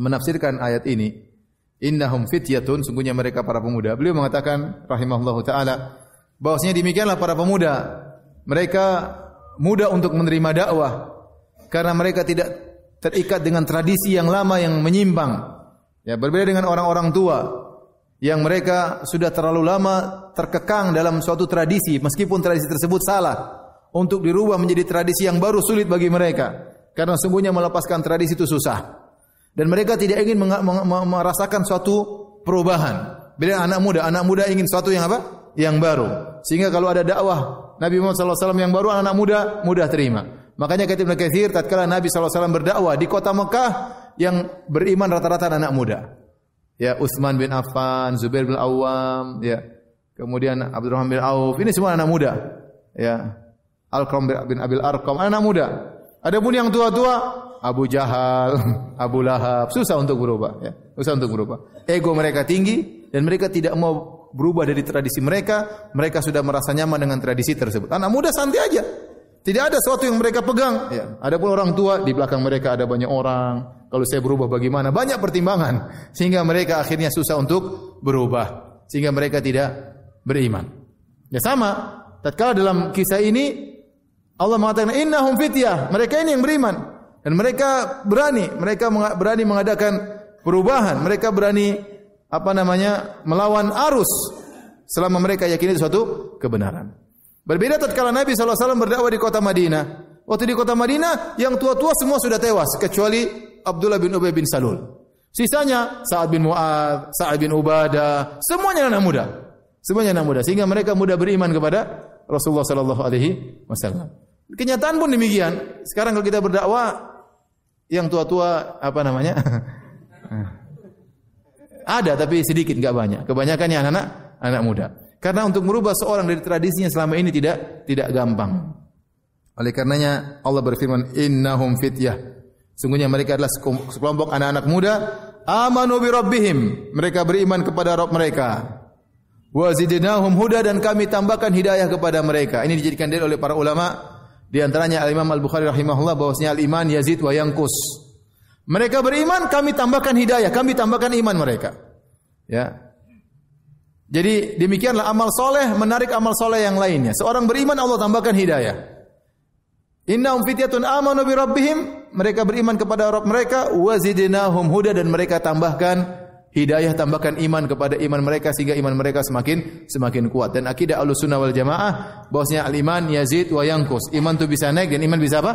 menafsirkan ayat ini, innahum fityatun sungguhnya mereka para pemuda. Beliau mengatakan rahimahullah taala bahwasanya demikianlah para pemuda. Mereka mudah untuk menerima dakwah karena mereka tidak terikat dengan tradisi yang lama yang menyimpang. Ya, berbeda dengan orang-orang tua yang mereka sudah terlalu lama terkekang dalam suatu tradisi meskipun tradisi tersebut salah untuk dirubah menjadi tradisi yang baru sulit bagi mereka karena sungguhnya melepaskan tradisi itu susah dan mereka tidak ingin merasakan suatu perubahan beda anak muda anak muda ingin suatu yang apa yang baru sehingga kalau ada dakwah Nabi Muhammad SAW yang baru anak, -anak muda mudah terima makanya kata Ibnu Katsir tatkala Nabi SAW berdakwah di kota Mekah yang beriman rata-rata anak muda ya Utsman bin Affan, Zubair bin Awam, ya kemudian Abdurrahman bin Auf. Ini semua anak muda, ya Al-Qam bin Abil Arqam, anak muda. Adapun yang tua-tua, Abu Jahal, Abu Lahab, susah untuk berubah, ya. Susah untuk berubah. Ego mereka tinggi dan mereka tidak mau berubah dari tradisi mereka. Mereka sudah merasa nyaman dengan tradisi tersebut. Anak muda santai aja. Tidak ada sesuatu yang mereka pegang, ya. Adapun orang tua di belakang mereka ada banyak orang, kalau saya berubah bagaimana? Banyak pertimbangan sehingga mereka akhirnya susah untuk berubah sehingga mereka tidak beriman. Ya sama, tatkala dalam kisah ini Allah mengatakan innahum fityah, mereka ini yang beriman dan mereka berani, mereka berani mengadakan perubahan, mereka berani apa namanya? melawan arus selama mereka yakin itu suatu kebenaran. Berbeda tatkala Nabi saw berdakwah di kota Madinah. Waktu di kota Madinah yang tua-tua semua sudah tewas kecuali Abdullah bin Ubay bin Salul. Sisanya Sa'ad bin Mu'ad, Sa'ad bin Ubadah, semuanya anak muda. Semuanya anak muda sehingga mereka muda beriman kepada Rasulullah sallallahu alaihi wasallam. Kenyataan pun demikian. Sekarang kalau kita berdakwah yang tua-tua apa namanya? Ada tapi sedikit enggak banyak. Kebanyakannya anak-anak anak muda. Karena untuk merubah seorang dari tradisinya selama ini tidak tidak gampang. Oleh karenanya Allah berfirman innahum fityah Sungguhnya mereka adalah sekelompok anak-anak muda. Amanu bi rabbihim. Mereka beriman kepada Rabb mereka. Wa zidnahum huda dan kami tambahkan hidayah kepada mereka. Ini dijadikan dalil oleh para ulama di antaranya Al Imam Al Bukhari rahimahullah bahwasanya al iman yazid wa yanqus. Mereka beriman, kami tambahkan hidayah, kami tambahkan iman mereka. Ya. Jadi demikianlah amal soleh menarik amal soleh yang lainnya. Seorang beriman Allah tambahkan hidayah. Inna fityatun amanu bi rabbihim mereka beriman kepada Rabb mereka wa zidnahum huda dan mereka tambahkan hidayah tambahkan iman kepada iman mereka sehingga iman mereka semakin semakin kuat dan akidah Ahlussunnah wal Jamaah bahwasanya al iman yazid wa yanqus iman tu bisa naik dan iman bisa apa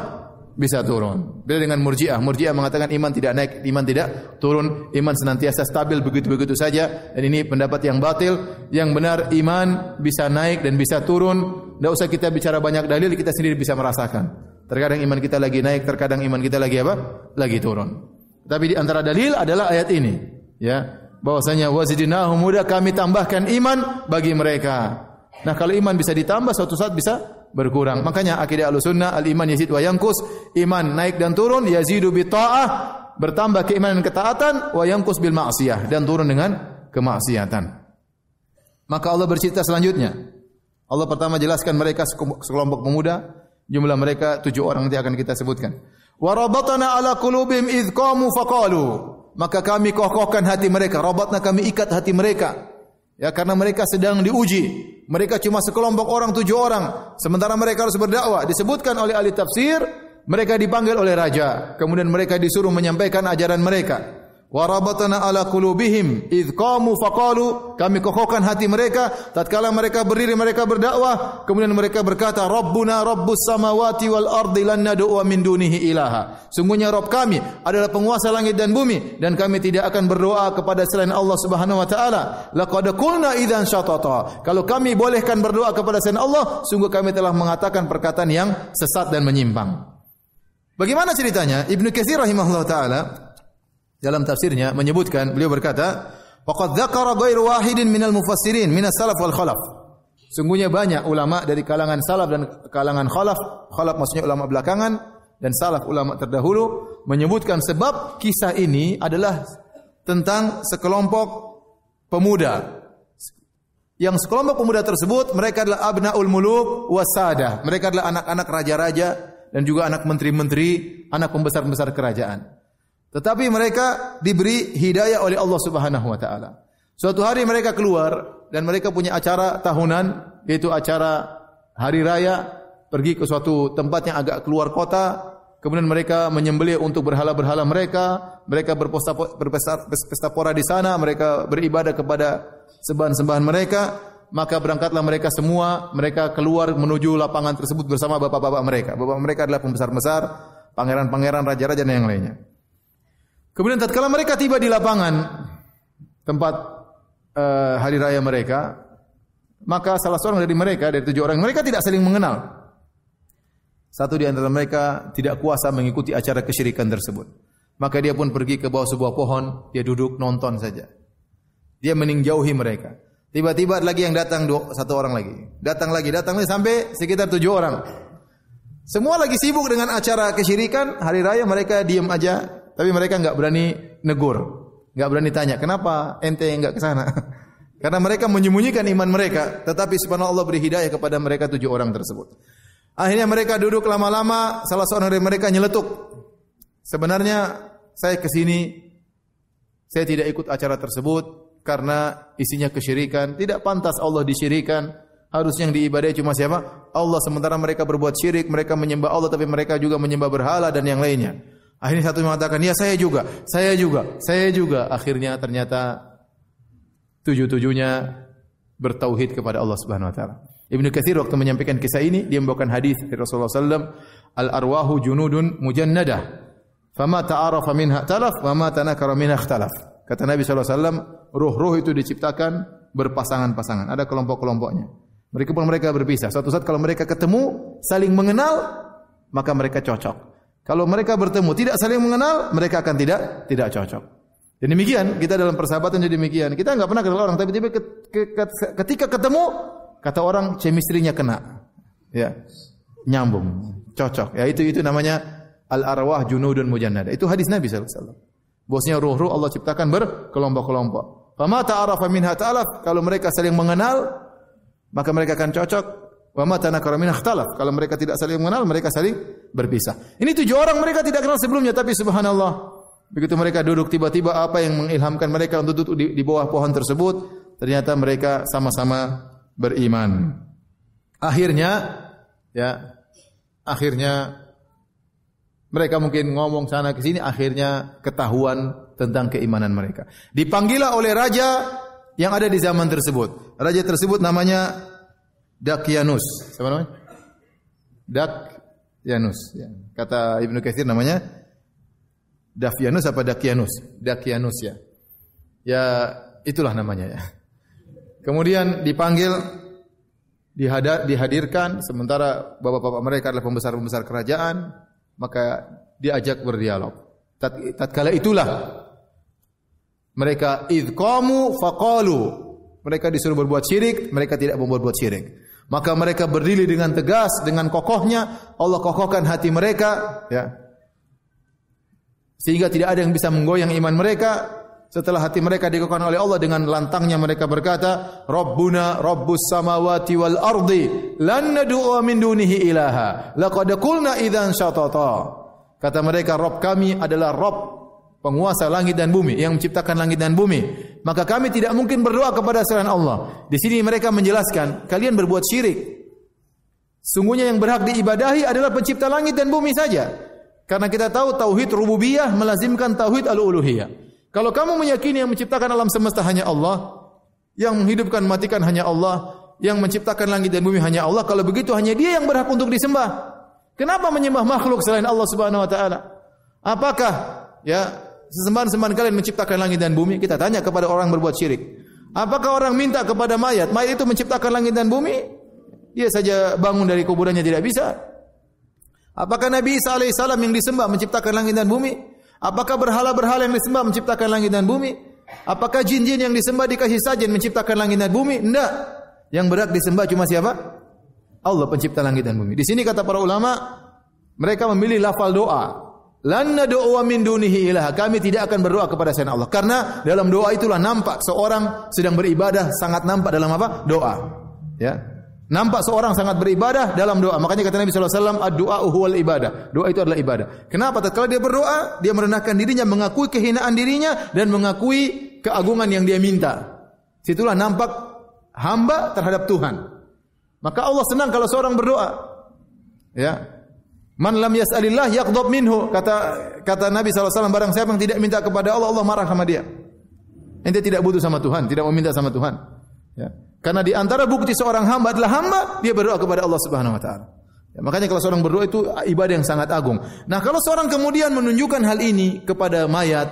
bisa turun. Beda dengan murjiah. Murjiah mengatakan iman tidak naik, iman tidak turun, iman senantiasa stabil begitu-begitu saja. Dan ini pendapat yang batil. Yang benar iman bisa naik dan bisa turun. Tidak usah kita bicara banyak dalil, kita sendiri bisa merasakan. Terkadang iman kita lagi naik, terkadang iman kita lagi apa? Lagi turun. Tapi di antara dalil adalah ayat ini. Ya, bahwasanya wazidinahu muda kami tambahkan iman bagi mereka. Nah kalau iman bisa ditambah suatu saat bisa berkurang. Ya, makanya akidah Ahlussunnah al-iman yazid wa yanqus, iman naik dan turun, yazidu bi bertambah keimanan dan ketaatan, wa yanqus bil ma'siyah dan turun dengan kemaksiatan. Maka Allah bercerita selanjutnya. Allah pertama jelaskan mereka sekelompok pemuda, jumlah mereka tujuh orang nanti akan kita sebutkan. Wa rabatana ala kulubim idh qamu faqalu. Maka kami kokohkan hati mereka, robatna kami ikat hati mereka. Ya, karena mereka sedang diuji. Mereka cuma sekelompok orang, tujuh orang. Sementara mereka harus berdakwah. Disebutkan oleh ahli tafsir, mereka dipanggil oleh raja. Kemudian mereka disuruh menyampaikan ajaran mereka. Mereka warabatana ala kulubihim idkamu fakalu kami kokohkan hati mereka tatkala mereka berdiri mereka berdakwah kemudian mereka berkata Robbuna rabbus samawati wal ardi lan min dunihi ilaha sungguhnya Rob kami adalah penguasa langit dan bumi dan kami tidak akan berdoa kepada selain Allah Subhanahu wa taala laqad idan idzan syatata kalau kami bolehkan berdoa kepada selain Allah sungguh kami telah mengatakan perkataan yang sesat dan menyimpang Bagaimana ceritanya? Ibnu Katsir rahimahullah taala dalam tafsirnya menyebutkan beliau berkata, "Faqad dzakara ghairu wahidin minal mufassirin minas salaf wal khalaf." Sungguhnya banyak ulama dari kalangan salaf dan kalangan khalaf, khalaf maksudnya ulama belakangan dan salaf ulama terdahulu menyebutkan sebab kisah ini adalah tentang sekelompok pemuda. Yang sekelompok pemuda tersebut mereka adalah abnaul muluk wasada. Mereka adalah anak-anak raja-raja dan juga anak menteri-menteri, anak pembesar-pembesar kerajaan. Tetapi mereka diberi hidayah oleh Allah Subhanahu wa taala. Suatu hari mereka keluar dan mereka punya acara tahunan yaitu acara hari raya pergi ke suatu tempat yang agak keluar kota kemudian mereka menyembelih untuk berhala-berhala mereka mereka berpesta berpesta pora di sana mereka beribadah kepada sembahan-sembahan mereka maka berangkatlah mereka semua mereka keluar menuju lapangan tersebut bersama bapak-bapak mereka bapak mereka adalah pembesar-besar pangeran-pangeran raja-raja dan yang lainnya Kemudian tatkala mereka tiba di lapangan tempat uh, hari raya mereka, maka salah seorang dari mereka dari tujuh orang mereka tidak saling mengenal. Satu di antara mereka tidak kuasa mengikuti acara kesyirikan tersebut. Maka dia pun pergi ke bawah sebuah pohon, dia duduk nonton saja. Dia meninjauhi mereka. Tiba-tiba lagi yang datang dua, satu orang lagi. Datang lagi, datang lagi sampai sekitar tujuh orang. Semua lagi sibuk dengan acara kesyirikan, hari raya mereka diam aja, tapi mereka enggak berani negur, enggak berani tanya, kenapa ente enggak ke sana? Karena mereka menyembunyikan iman mereka, tetapi Allah beri hidayah kepada mereka tujuh orang tersebut. Akhirnya mereka duduk lama-lama, salah seorang dari mereka nyeletuk. Sebenarnya saya ke sini saya tidak ikut acara tersebut karena isinya kesyirikan, tidak pantas Allah disyirikan. Harus yang diibadai cuma siapa? Allah sementara mereka berbuat syirik, mereka menyembah Allah tapi mereka juga menyembah berhala dan yang lainnya. Akhirnya satu mengatakan, ya saya juga, saya juga, saya juga. Akhirnya ternyata tujuh-tujuhnya bertauhid kepada Allah Subhanahu Wa Taala. Ibn Kathir waktu menyampaikan kisah ini, dia membawakan hadis dari Rasulullah Sallam, Al-arwahu junudun mujannada, Fama ta'arafa minha talaf, fama tanakara minha khtalaf. Kata Nabi SAW, ruh-ruh itu diciptakan berpasangan-pasangan. Ada kelompok-kelompoknya. Mereka pun mereka berpisah. Suatu saat kalau mereka ketemu, saling mengenal, maka mereka cocok. Kalau mereka bertemu tidak saling mengenal, mereka akan tidak tidak cocok. Dan demikian kita dalam persahabatan jadi demikian. Kita enggak pernah kenal orang, tapi tiba ketika ketemu kata orang chemistry-nya kena. Ya. Nyambung, cocok. Ya itu itu namanya al arwah junudun mujannada. Itu hadis Nabi sallallahu alaihi wasallam. Bosnya ruh-ruh Allah ciptakan berkelompok-kelompok. Fama ta'arafa minha ta'alaf. Kalau mereka saling mengenal, maka mereka akan cocok. Wa ma tanakaramina ikhtalaf. Kalau mereka tidak saling mengenal, mereka saling berpisah. Ini tujuh orang mereka tidak kenal sebelumnya, tapi subhanallah. Begitu mereka duduk tiba-tiba apa yang mengilhamkan mereka untuk duduk di, di bawah pohon tersebut, ternyata mereka sama-sama beriman. Akhirnya ya, akhirnya mereka mungkin ngomong sana ke sini akhirnya ketahuan tentang keimanan mereka. Dipanggil oleh raja yang ada di zaman tersebut. Raja tersebut namanya Dakyanus. Siapa namanya? Dakyanus. Ya. Kata Ibn Katsir namanya Dakyanus apa Dakyanus? Dakyanus ya. Ya itulah namanya ya. Kemudian dipanggil dihadir, dihadirkan sementara bapak-bapak mereka adalah pembesar-pembesar kerajaan maka diajak berdialog. Tatkala itulah mereka idkamu faqalu mereka disuruh berbuat syirik mereka tidak membuat syirik. Maka mereka berdiri dengan tegas, dengan kokohnya Allah kokohkan hati mereka, ya. sehingga tidak ada yang bisa menggoyang iman mereka. Setelah hati mereka dikokohkan oleh Allah dengan lantangnya mereka berkata, Robbuna Robbus samawati wal ardi lan nad'u min dunihi ilaha. Laqad qulna Idan syatata. Kata mereka, Rob kami adalah Rob penguasa langit dan bumi yang menciptakan langit dan bumi maka kami tidak mungkin berdoa kepada selain Allah. Di sini mereka menjelaskan, kalian berbuat syirik. Sungguhnya yang berhak diibadahi adalah pencipta langit dan bumi saja. Karena kita tahu tauhid rububiyah melazimkan tauhid al-uluhiyah. Kalau kamu meyakini yang menciptakan alam semesta hanya Allah, yang menghidupkan matikan hanya Allah, yang menciptakan langit dan bumi hanya Allah, kalau begitu hanya dia yang berhak untuk disembah. Kenapa menyembah makhluk selain Allah Subhanahu wa taala? Apakah ya sesembahan-sembahan kalian menciptakan langit dan bumi? Kita tanya kepada orang berbuat syirik. Apakah orang minta kepada mayat? Mayat itu menciptakan langit dan bumi? Dia saja bangun dari kuburannya tidak bisa. Apakah Nabi Isa AS yang disembah menciptakan langit dan bumi? Apakah berhala-berhala yang disembah menciptakan langit dan bumi? Apakah jin-jin yang disembah dikasih sajen menciptakan langit dan bumi? Tidak. Yang berat disembah cuma siapa? Allah pencipta langit dan bumi. Di sini kata para ulama, mereka memilih lafal doa. Lanna doa min dunihi ilaha. Kami tidak akan berdoa kepada selain Allah. Karena dalam doa itulah nampak seorang sedang beribadah sangat nampak dalam apa? Doa. Ya. Nampak seorang sangat beribadah dalam doa. Makanya kata Nabi sallallahu alaihi wasallam, "Ad-du'a huwal ibadah." Doa itu adalah ibadah. Kenapa? Tatkala dia berdoa, dia merendahkan dirinya, mengakui kehinaan dirinya dan mengakui keagungan yang dia minta. Situlah nampak hamba terhadap Tuhan. Maka Allah senang kalau seorang berdoa. Ya, Man lam yas'alillah yaqdhab minhu kata kata Nabi SAW barang siapa yang tidak minta kepada Allah Allah marah sama dia. Ente tidak butuh sama Tuhan, tidak mau minta sama Tuhan. Ya. Karena di antara bukti seorang hamba adalah hamba dia berdoa kepada Allah Subhanahu wa taala. Ya, makanya kalau seorang berdoa itu ibadah yang sangat agung. Nah, kalau seorang kemudian menunjukkan hal ini kepada mayat,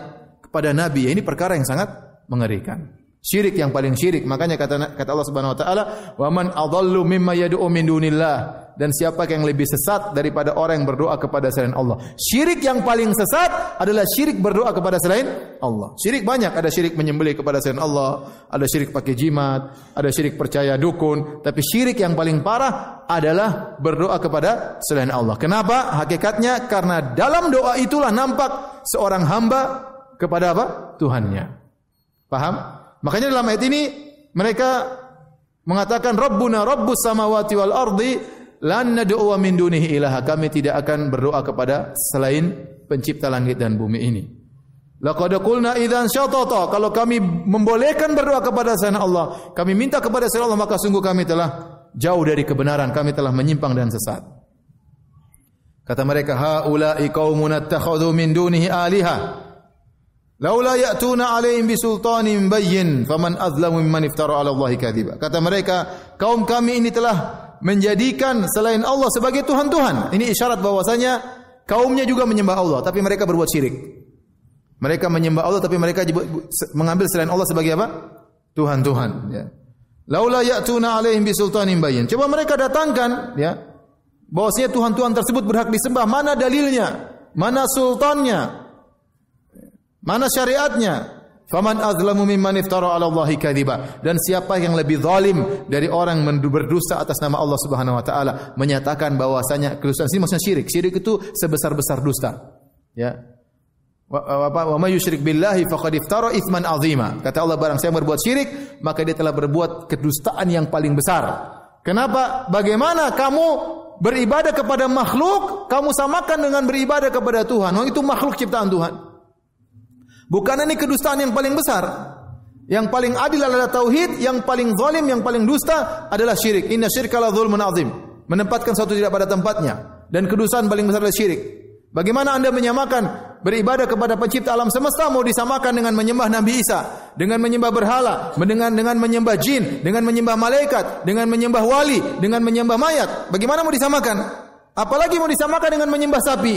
kepada nabi, ya ini perkara yang sangat mengerikan. Syirik yang paling syirik. Makanya kata kata Allah Subhanahu wa taala, "Wa man adallu mimma yad'u min dunillah?" dan siapa yang lebih sesat daripada orang yang berdoa kepada selain Allah. Syirik yang paling sesat adalah syirik berdoa kepada selain Allah. Syirik banyak, ada syirik menyembeli kepada selain Allah, ada syirik pakai jimat, ada syirik percaya dukun, tapi syirik yang paling parah adalah berdoa kepada selain Allah. Kenapa? Hakikatnya karena dalam doa itulah nampak seorang hamba kepada apa? Tuhannya. Paham? Makanya dalam ayat ini mereka mengatakan Rabbuna Rabbus samawati wal ardi Lan nadu'u wa min dunihi ilaha. Kami tidak akan berdoa kepada selain pencipta langit dan bumi ini. Laqad qulna idzan syatata kalau kami membolehkan berdoa kepada selain Allah, kami minta kepada selain Allah maka sungguh kami telah jauh dari kebenaran, kami telah menyimpang dan sesat. Kata mereka, haula'i qaumun attakhadhu min dunihi aliha. Laula ya'tuna 'alaihim bisultanin bayyin, faman azlamu mimman iftara 'ala Allahi kadhiba. Kata mereka, kaum kami ini telah menjadikan selain Allah sebagai Tuhan-Tuhan. Ini isyarat bahwasanya kaumnya juga menyembah Allah, tapi mereka berbuat syirik. Mereka menyembah Allah, tapi mereka mengambil selain Allah sebagai apa? Tuhan-Tuhan. Ya. Laula ya'tuna alaihim bi sultanin bayyin. Coba mereka datangkan ya. Bahwasanya tuhan-tuhan tersebut berhak disembah. Mana dalilnya? Mana sultannya? Mana syariatnya? Faman azlamu mimman iftara ala Allahi kadhiba. Dan siapa yang lebih zalim dari orang berdusta atas nama Allah Subhanahu wa taala menyatakan bahwasanya kedustaan sini maksudnya syirik. Syirik itu sebesar-besar dusta. Ya. Wa wa may yushrik billahi faqad iftara ithman azima. Kata Allah barang siapa berbuat syirik, maka dia telah berbuat kedustaan yang paling besar. Kenapa? Bagaimana kamu beribadah kepada makhluk, kamu samakan dengan beribadah kepada Tuhan? Oh, itu makhluk ciptaan Tuhan. Bukan ini kedustaan yang paling besar. Yang paling adil adalah tauhid, yang paling zalim, yang paling dusta adalah syirik. Inna syirka la zulmun azim. Menempatkan sesuatu tidak pada tempatnya. Dan kedustaan paling besar adalah syirik. Bagaimana anda menyamakan beribadah kepada pencipta alam semesta mau disamakan dengan menyembah Nabi Isa, dengan menyembah berhala, dengan dengan menyembah jin, dengan menyembah malaikat, dengan menyembah wali, dengan menyembah mayat. Bagaimana mau disamakan? Apalagi mau disamakan dengan menyembah sapi.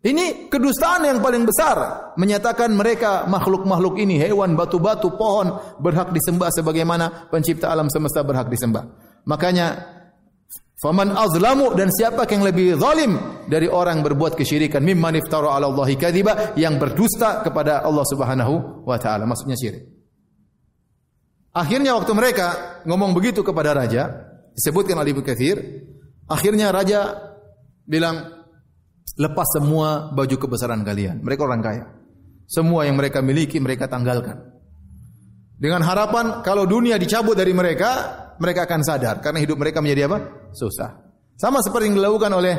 Ini kedustaan yang paling besar menyatakan mereka makhluk-makhluk ini hewan, batu-batu, pohon berhak disembah sebagaimana pencipta alam semesta berhak disembah. Makanya faman azlamu dan siapa yang lebih zalim dari orang berbuat kesyirikan mimman iftara 'ala Allahi kadhiba yang berdusta kepada Allah Subhanahu wa taala maksudnya syirik. Akhirnya waktu mereka ngomong begitu kepada raja disebutkan Ali bin Katsir akhirnya raja bilang lepas semua baju kebesaran kalian. Mereka orang kaya. Semua yang mereka miliki mereka tanggalkan. Dengan harapan kalau dunia dicabut dari mereka, mereka akan sadar karena hidup mereka menjadi apa? Susah. Sama seperti yang dilakukan oleh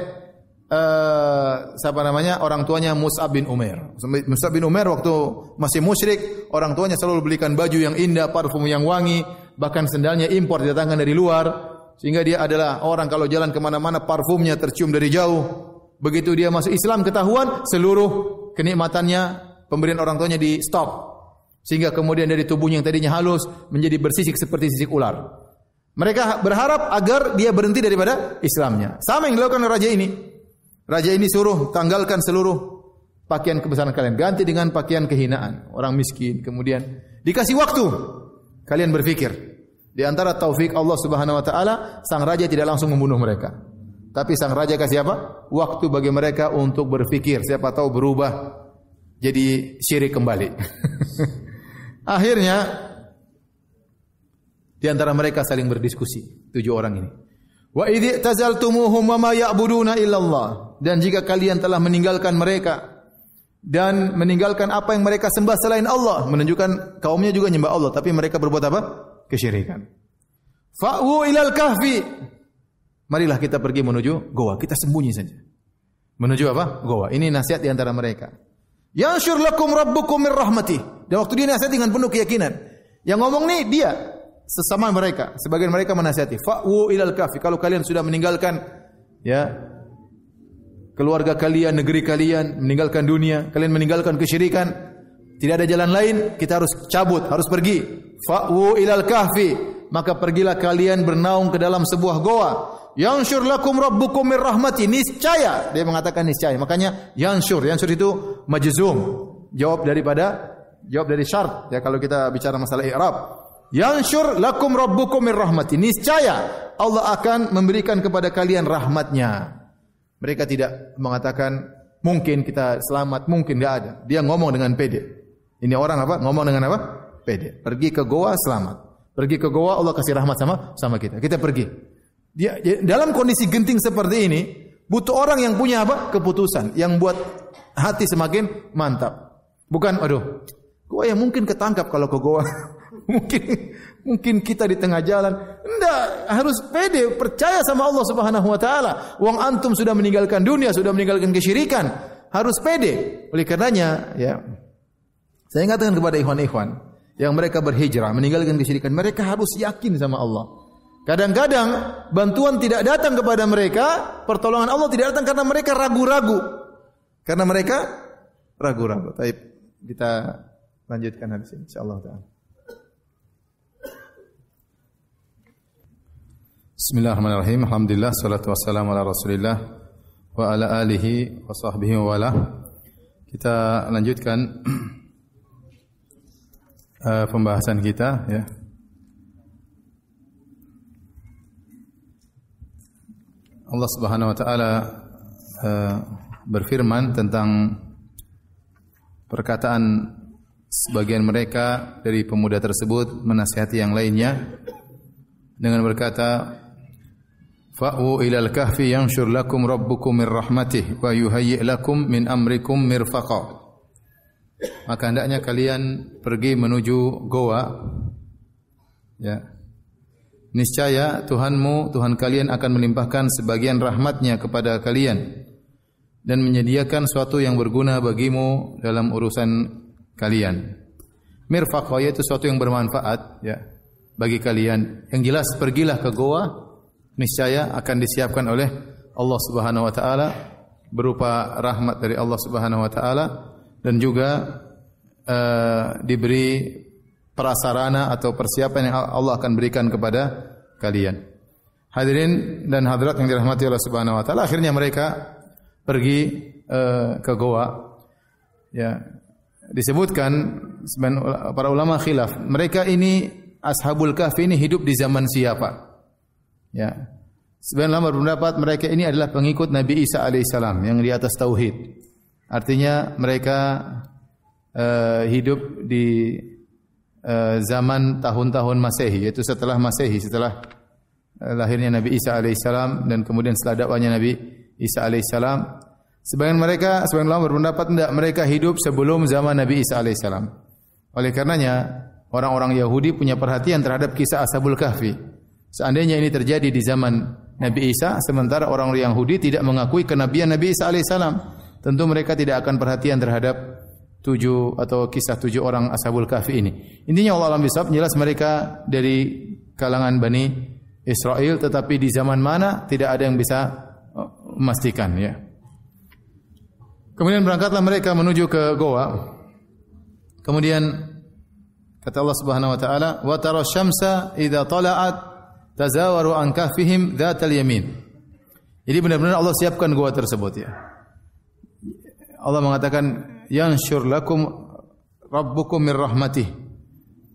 eh uh, siapa namanya? orang tuanya Mus'ab bin Umar. Mus'ab bin Umar waktu masih musyrik, orang tuanya selalu belikan baju yang indah, parfum yang wangi, bahkan sendalnya impor didatangkan dari luar sehingga dia adalah orang kalau jalan kemana mana parfumnya tercium dari jauh. Begitu dia masuk Islam ketahuan seluruh kenikmatannya pemberian orang tuanya di stop sehingga kemudian dari tubuhnya yang tadinya halus menjadi bersisik seperti sisik ular. Mereka berharap agar dia berhenti daripada Islamnya. Sama yang dilakukan raja ini. Raja ini suruh tanggalkan seluruh pakaian kebesaran kalian, ganti dengan pakaian kehinaan, orang miskin. Kemudian dikasih waktu kalian berpikir. Di antara taufik Allah Subhanahu wa taala, sang raja tidak langsung membunuh mereka. Tapi sang raja kasih apa? Waktu bagi mereka untuk berpikir. Siapa tahu berubah jadi syirik kembali. Akhirnya di antara mereka saling berdiskusi tujuh orang ini. Wa idh tazaltumuhum wa ma ya'buduna Dan jika kalian telah meninggalkan mereka dan meninggalkan apa yang mereka sembah selain Allah, menunjukkan kaumnya juga menyembah Allah, tapi mereka berbuat apa? Kesyirikan. Fa'u ilal kahfi. Marilah kita pergi menuju goa. Kita sembunyi saja. Menuju apa? Goa. Ini nasihat di antara mereka. Yansyur lakum rabbukum min rahmati. Dan waktu dia nasihat dengan penuh keyakinan. Yang ngomong ni dia. Sesama mereka. Sebagian mereka menasihati. Fa'wu ilal kafi. Kalau kalian sudah meninggalkan ya keluarga kalian, negeri kalian, meninggalkan dunia. Kalian meninggalkan kesyirikan. Tidak ada jalan lain. Kita harus cabut. Harus pergi. Fa'wu ilal kafi Maka pergilah kalian bernaung ke dalam sebuah goa. Yansur lakum rabbukum mir rahmati niscaya dia mengatakan niscaya makanya yansur yansur itu majzum jawab daripada jawab dari syarat ya kalau kita bicara masalah i'rab yansur lakum rabbukum mir rahmati niscaya Allah akan memberikan kepada kalian rahmatnya mereka tidak mengatakan mungkin kita selamat mungkin tidak ada dia ngomong dengan pede ini orang apa ngomong dengan apa pede pergi ke goa selamat pergi ke goa Allah kasih rahmat sama sama kita kita pergi Dia, dalam kondisi genting seperti ini butuh orang yang punya apa? Keputusan yang buat hati semakin mantap. Bukan aduh, gua yang mungkin ketangkap kalau ke gua mungkin mungkin kita di tengah jalan. Enggak, harus pede, percaya sama Allah Subhanahu wa taala. uang antum sudah meninggalkan dunia, sudah meninggalkan kesyirikan. Harus pede. Oleh karenanya, ya. Saya ingatkan kepada ikhwan-ikhwan yang mereka berhijrah, meninggalkan kesyirikan, mereka harus yakin sama Allah. Kadang-kadang bantuan tidak datang kepada mereka, pertolongan Allah tidak datang karena mereka ragu-ragu. Karena mereka ragu-ragu. Baik, kita lanjutkan hadis ini insyaallah taala. Bismillahirrahmanirrahim. Alhamdulillah salatu wassalamu ala Rasulillah wa ala alihi wa sahbihi wa wala. Kita lanjutkan uh, pembahasan kita ya. Allah Subhanahu wa taala uh, berfirman tentang perkataan sebagian mereka dari pemuda tersebut menasihati yang lainnya dengan berkata fa'u ilal kahfi yanshur lakum rabbukum mir rahmatih wa yuhayyi' lakum min amrikum mirfaqa maka hendaknya kalian pergi menuju goa ya Niscaya Tuhanmu, Tuhan kalian akan melimpahkan sebagian rahmatnya kepada kalian dan menyediakan sesuatu yang berguna bagimu dalam urusan kalian. Mirfaqah itu sesuatu yang bermanfaat ya bagi kalian. Yang jelas pergilah ke goa niscaya akan disiapkan oleh Allah Subhanahu wa taala berupa rahmat dari Allah Subhanahu wa taala dan juga uh, diberi prasarana atau persiapan yang Allah akan berikan kepada kalian. Hadirin dan hadirat yang dirahmati Allah Subhanahu wa taala, akhirnya mereka pergi uh, ke Goa. Ya. Disebutkan para ulama khilaf, mereka ini Ashabul Kahfi ini hidup di zaman siapa? Ya. sebenarnya ulama berpendapat mereka ini adalah pengikut Nabi Isa alaihissalam yang di atas tauhid. Artinya mereka uh, hidup di Eh, zaman tahun-tahun Masehi yaitu setelah Masehi setelah eh, lahirnya Nabi Isa alaihissalam dan kemudian setelah dakwahnya Nabi Isa alaihissalam sebagian mereka sebagian ulama berpendapat tidak mereka hidup sebelum zaman Nabi Isa alaihissalam oleh karenanya orang-orang Yahudi punya perhatian terhadap kisah Ashabul Kahfi seandainya ini terjadi di zaman Nabi Isa sementara orang Yahudi tidak mengakui kenabian Nabi Isa alaihissalam tentu mereka tidak akan perhatian terhadap tujuh atau kisah tujuh orang ashabul kahfi ini. Intinya Allah Alam Bisa menjelas mereka dari kalangan Bani Israel tetapi di zaman mana tidak ada yang bisa uh, memastikan ya. Kemudian berangkatlah mereka menuju ke Goa. Kemudian kata Allah Subhanahu wa taala, "Wa tara syamsa idza tala'at tazawaru an kahfihim al yamin." Jadi benar-benar Allah siapkan goa tersebut ya. Allah mengatakan yang lakum rabbukum min rahmatih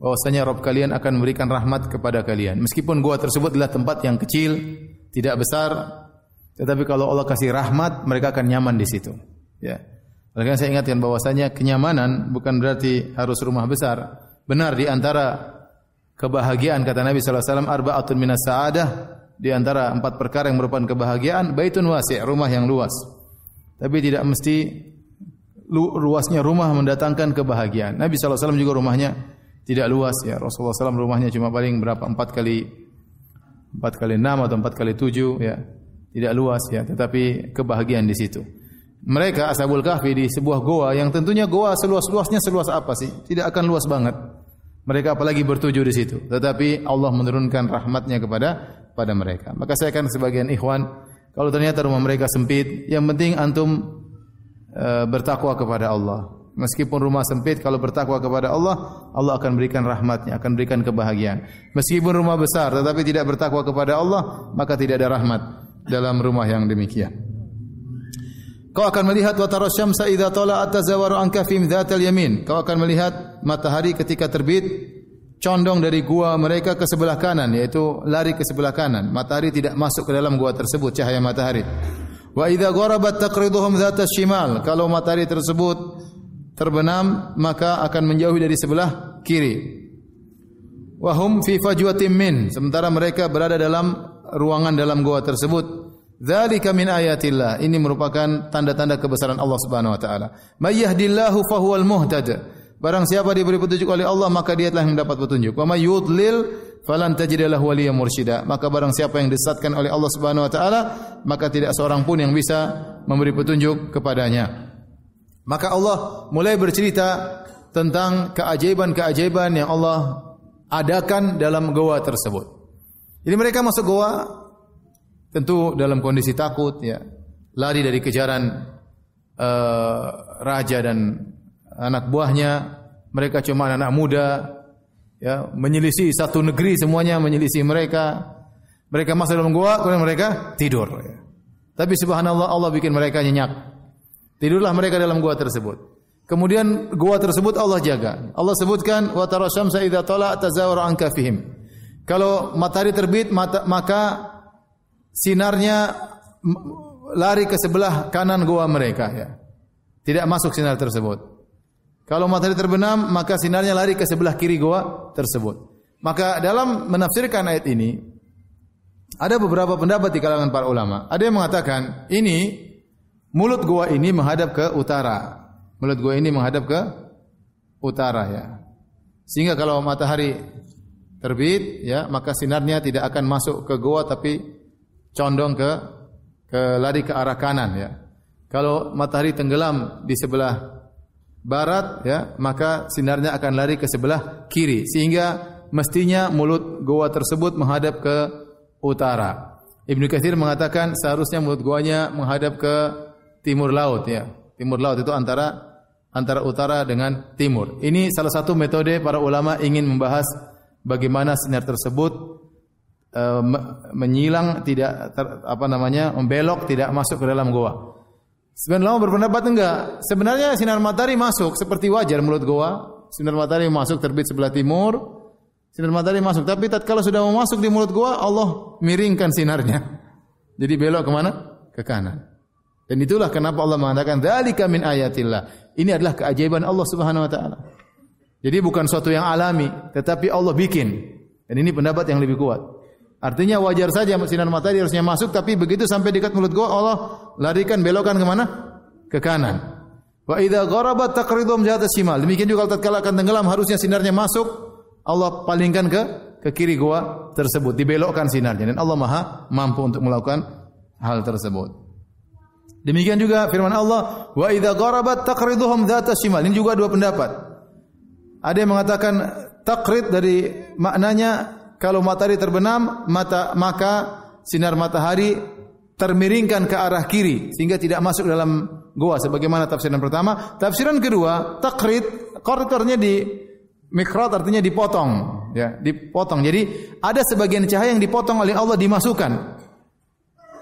bahwasanya rabb kalian akan memberikan rahmat kepada kalian meskipun gua tersebut adalah tempat yang kecil tidak besar tetapi kalau Allah kasih rahmat mereka akan nyaman di situ ya oleh saya ingatkan bahwasanya kenyamanan bukan berarti harus rumah besar benar di antara kebahagiaan kata Nabi Sallallahu Alaihi SAW arba'atun minas sa'adah di antara empat perkara yang merupakan kebahagiaan baitun wasi' rumah yang luas tapi tidak mesti luasnya rumah mendatangkan kebahagiaan. Nabi Sallallahu Alaihi Wasallam juga rumahnya tidak luas ya. Rasulullah SAW rumahnya cuma paling berapa? Empat kali empat kali enam atau empat kali tujuh ya. Tidak luas ya. Tetapi kebahagiaan di situ. Mereka Ashabul Kahfi di sebuah goa yang tentunya goa seluas-luasnya seluas apa sih? Tidak akan luas banget. Mereka apalagi bertuju di situ. Tetapi Allah menurunkan rahmatnya kepada pada mereka. Maka saya akan sebagian ikhwan, kalau ternyata rumah mereka sempit, yang penting antum Eh, bertakwa kepada Allah. Meskipun rumah sempit, kalau bertakwa kepada Allah, Allah akan berikan rahmatnya, akan berikan kebahagiaan. Meskipun rumah besar, tetapi tidak bertakwa kepada Allah, maka tidak ada rahmat dalam rumah yang demikian. Kau akan melihat wa tara syamsa idza tala'at tazawaru an kafim dzatil yamin. Kau akan melihat matahari ketika terbit condong dari gua mereka ke sebelah kanan yaitu lari ke sebelah kanan. Matahari tidak masuk ke dalam gua tersebut cahaya matahari. Wa idza gharabat taqriduhum dhat asymal. Kalau matahari tersebut terbenam maka akan menjauhi dari sebelah kiri. Wa hum fi fajwatin min. Sementara mereka berada dalam ruangan dalam gua tersebut. Dzalika min ayatillah. Ini merupakan tanda-tanda kebesaran Allah Subhanahu wa taala. May yahdillahu fahuwal muhtada. Barang siapa diberi petunjuk oleh Allah maka dia telah mendapat petunjuk. Wa may yudlil falam tajidalah waliya mursyida maka barang siapa yang disesatkan oleh Allah Subhanahu wa taala maka tidak seorang pun yang bisa memberi petunjuk kepadanya maka Allah mulai bercerita tentang keajaiban-keajaiban yang Allah adakan dalam goa tersebut jadi mereka masuk goa tentu dalam kondisi takut ya lari dari kejaran uh, raja dan anak buahnya mereka cuma anak, -anak muda ya, menyelisih satu negeri semuanya menyelisih mereka. Mereka masuk dalam gua, kemudian mereka tidur. Ya. Tapi subhanallah Allah bikin mereka nyenyak. Tidurlah mereka dalam gua tersebut. Kemudian gua tersebut Allah jaga. Allah sebutkan wa tarasyam saida tala tazawara an kafihim. Kalau matahari terbit mata, maka sinarnya lari ke sebelah kanan gua mereka ya. Tidak masuk sinar tersebut. Kalau matahari terbenam, maka sinarnya lari ke sebelah kiri goa tersebut. Maka dalam menafsirkan ayat ini, ada beberapa pendapat di kalangan para ulama. Ada yang mengatakan, ini mulut goa ini menghadap ke utara. Mulut goa ini menghadap ke utara ya. Sehingga kalau matahari terbit ya, maka sinarnya tidak akan masuk ke goa tapi condong ke ke lari ke arah kanan ya. Kalau matahari tenggelam di sebelah barat ya maka sinarnya akan lari ke sebelah kiri sehingga mestinya mulut goa tersebut menghadap ke utara. Ibnu Katsir mengatakan seharusnya mulut goanya menghadap ke timur laut ya. Timur laut itu antara antara utara dengan timur. Ini salah satu metode para ulama ingin membahas bagaimana sinar tersebut e, menyilang tidak ter, apa namanya membelok tidak masuk ke dalam goa. Sebenarnya ulama berpendapat enggak. Sebenarnya sinar matahari masuk seperti wajar mulut gua. Sinar matahari masuk terbit sebelah timur. Sinar matahari masuk. Tapi kalau sudah mau masuk di mulut gua Allah miringkan sinarnya. Jadi belok ke mana? Ke kanan. Dan itulah kenapa Allah mengatakan dzalika min ayatillah. Ini adalah keajaiban Allah Subhanahu wa taala. Jadi bukan suatu yang alami, tetapi Allah bikin. Dan ini pendapat yang lebih kuat. Artinya wajar saja sinar matahari harusnya masuk, tapi begitu sampai dekat mulut gua, Allah larikan, belokan ke mana? Ke kanan. Wa idza gharabat taqridum jahata shimal. Demikian juga kalau tatkala akan tenggelam harusnya sinarnya masuk, Allah palingkan ke ke kiri gua tersebut, dibelokkan sinarnya dan Allah Maha mampu untuk melakukan hal tersebut. Demikian juga firman Allah, wa idza gharabat taqriduhum dhata shimal. Ini juga dua pendapat. Ada yang mengatakan taqrid dari maknanya kalau matahari terbenam mata maka sinar matahari termiringkan ke arah kiri sehingga tidak masuk dalam gua sebagaimana tafsiran pertama tafsiran kedua takrit koridornya di mikrot artinya dipotong ya dipotong jadi ada sebagian cahaya yang dipotong oleh Allah dimasukkan